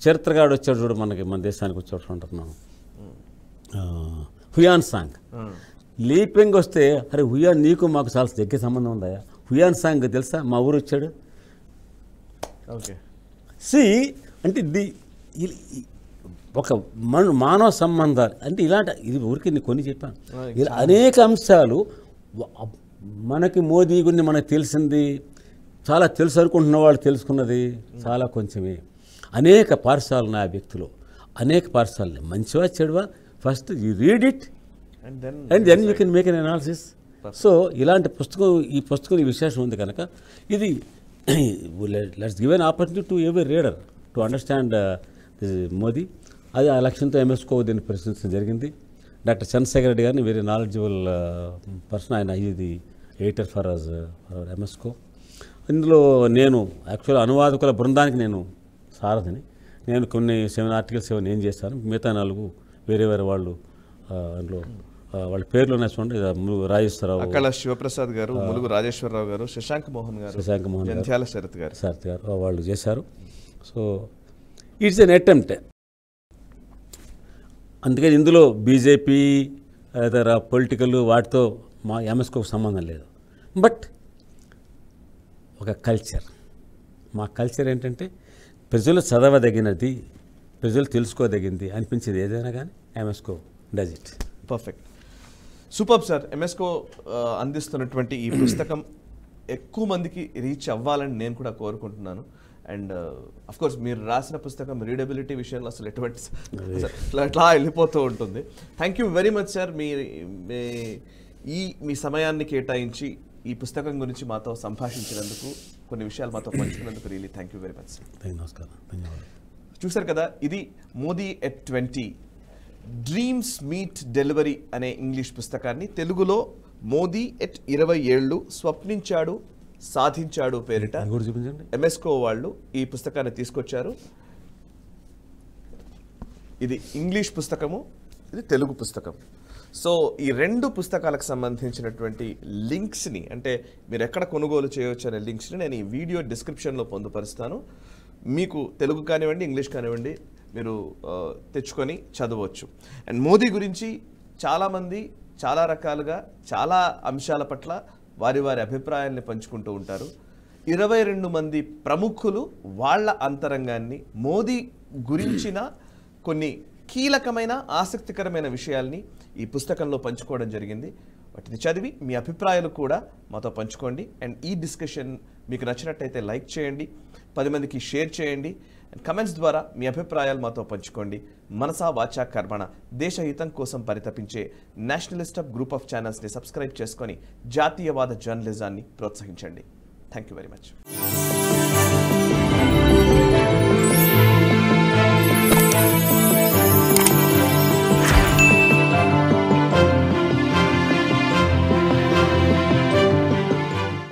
చరిత్రగాడు వచ్చాడు చూడు మనకి మన దేశానికి వచ్చాడు అంటున్నాను హుయాన్ సాంగ్ లీపింగ్ వస్తే అరే హుయాన్ నీకు మాకు చాలా దగ్గర సంబంధం ఉందా హుయాన్ సాంగ్ తెలుసా మా ఊరు వచ్చాడు ఓకే సి అంటే ది ఒక మన మానవ సంబంధాలు అంటే ఇలాంటి ఇది ఊరికి నేను కొన్ని చెప్పాను ఇలా అనేక అంశాలు మనకి మోదీ గురించి మనకు తెలిసింది చాలా తెలుసు అనుకుంటున్న వాళ్ళు తెలుసుకున్నది చాలా కొంచెమే అనేక పాఠశాల నా వ్యక్తులు అనేక పాఠశాలని మంచివా చెడువా first you read it and then you can make an analysis so ఇలాంటి పుస్తకం ఈ పుస్తకం ఈ విశేషం ఉంది కనుక ఇది let's give an opportunity to every reader to understand Modi అది ఆ లక్ష్యంతో ఎంఎస్కో దీన్ని ప్రశ్నించడం జరిగింది డాక్టర్ చంద్రశేఖర్ రెడ్డి గారిని వెరీ నాలెడ్జబుల్ పర్సన్ ఆయన ఇది editor for us for Emesco ఇందులో నేను యాక్చువల్ అనువాదకుల బృందానికి నేను సారథిని నేను కొన్ని సెవెన్ ఆర్టికల్స్ ఏమైనా ఏం చేస్తాను మిగతా నాలుగు వేరే వేరే వాళ్ళు uh, అందులో వాళ్ళ పేర్లు ఉన్నాయి చూడండి ములుగు రాజేశ్వరరావు అక్కడ శివప్రసాద్ గారు ములుగు రాజేశ్వరరావు గారు శశాంక్ మోహన్ గారు శశాంక్ మోహన్ జంధ్యాల శరత్ గారు శరత్ గారు వాళ్ళు చేశారు సో ఇట్స్ ఎన్ అటెంప్ట్ అందుకని ఇందులో బీజేపీ లేదా పొలిటికల్ వాటితో మా ఎంఎస్కోకు సంబంధం లేదు బట్ ఒక కల్చర్ మా కల్చర్ ఏంటంటే ప్రజలు చదవదగినది ప్రజలు తెలుసుకోదగింది అనిపించేది ఏదైనా కానీ Emesco does it perfect super sir Emesco అందిస్తున్నటువంటి ఈ పుస్తకం ఎక్కువ మందికి రీచ్ అవ్వాలని నేను కూడా కోరుకుంటున్నాను అండ్ అఫ్ కోర్స్ మీరు రాసిన పుస్తకం రీడబిలిటీ విషయంలో అసలు ఎటువంటి అట్లా వెళ్ళిపోతూ ఉంటుంది thank you very much sir మీ ఈ మీ సమయాన్ని కేటాయించి ఈ పుస్తకం గురించి మాతో సంభాషించినందుకు కొన్ని విషయాలు మాతో పంచుకున్నందుకు really thank you very much sir నమస్కారం ధన్యవాదాలు చూశారు కదా ఇది Modi at twenty dreams meet delivery అనే ఇంగ్లీష్ పుస్తకాన్ని తెలుగులో మోదీ ఎట్ ఇరవై ఏళ్ళు స్వప్నించాడు సాధించాడు పేరిట ఎంఎస్కో వాళ్ళు ఈ పుస్తకాన్ని తీసుకొచ్చారు ఇది ఇంగ్లీష్ పుస్తకము ఇది తెలుగు పుస్తకం సో ఈ రెండు పుస్తకాలకు సంబంధించినటువంటి లింక్స్ని అంటే మీరు ఎక్కడ కొనుగోలు చేయవచ్చు అనే లింక్స్ని నేను ఈ వీడియో డిస్క్రిప్షన్లో పొందుపరుస్తాను మీకు తెలుగు కానివ్వండి ఇంగ్లీష్ కానివ్వండి మీరు తెచ్చుకొని చదవచ్చు అండ్ మోదీ గురించి చాలామంది చాలా రకాలుగా చాలా అంశాల పట్ల వారి వారి అభిప్రాయాల్ని పంచుకుంటూ ఉంటారు ఇరవై రెండు మంది ప్రముఖులు వాళ్ళ అంతరంగాన్ని మోదీ గురించిన కొన్ని కీలకమైన ఆసక్తికరమైన విషయాల్ని ఈ పుస్తకంలో పంచుకోవడం జరిగింది వాటిని చదివి మీ అభిప్రాయాలు కూడా మాతో పంచుకోండి అండ్ ఈ డిస్కషన్ మీకు నచ్చినట్టయితే లైక్ చేయండి పది మందికి షేర్ చేయండి కమెంట్స్ ద్వారా మీ అభిప్రాయాలు మాతో పంచుకోండి మనసా వాచా కర్మణ దేశ హితం కోసం పరితపించే నేషనలిస్ట్ ఆఫ్ గ్రూప్ ఆఫ్ ఛానల్స్ని సబ్స్క్రైబ్ చేసుకొని జాతీయవాద జర్నలిజాన్ని ప్రోత్సహించండి థ్యాంక్ యూ వెరీ మచ్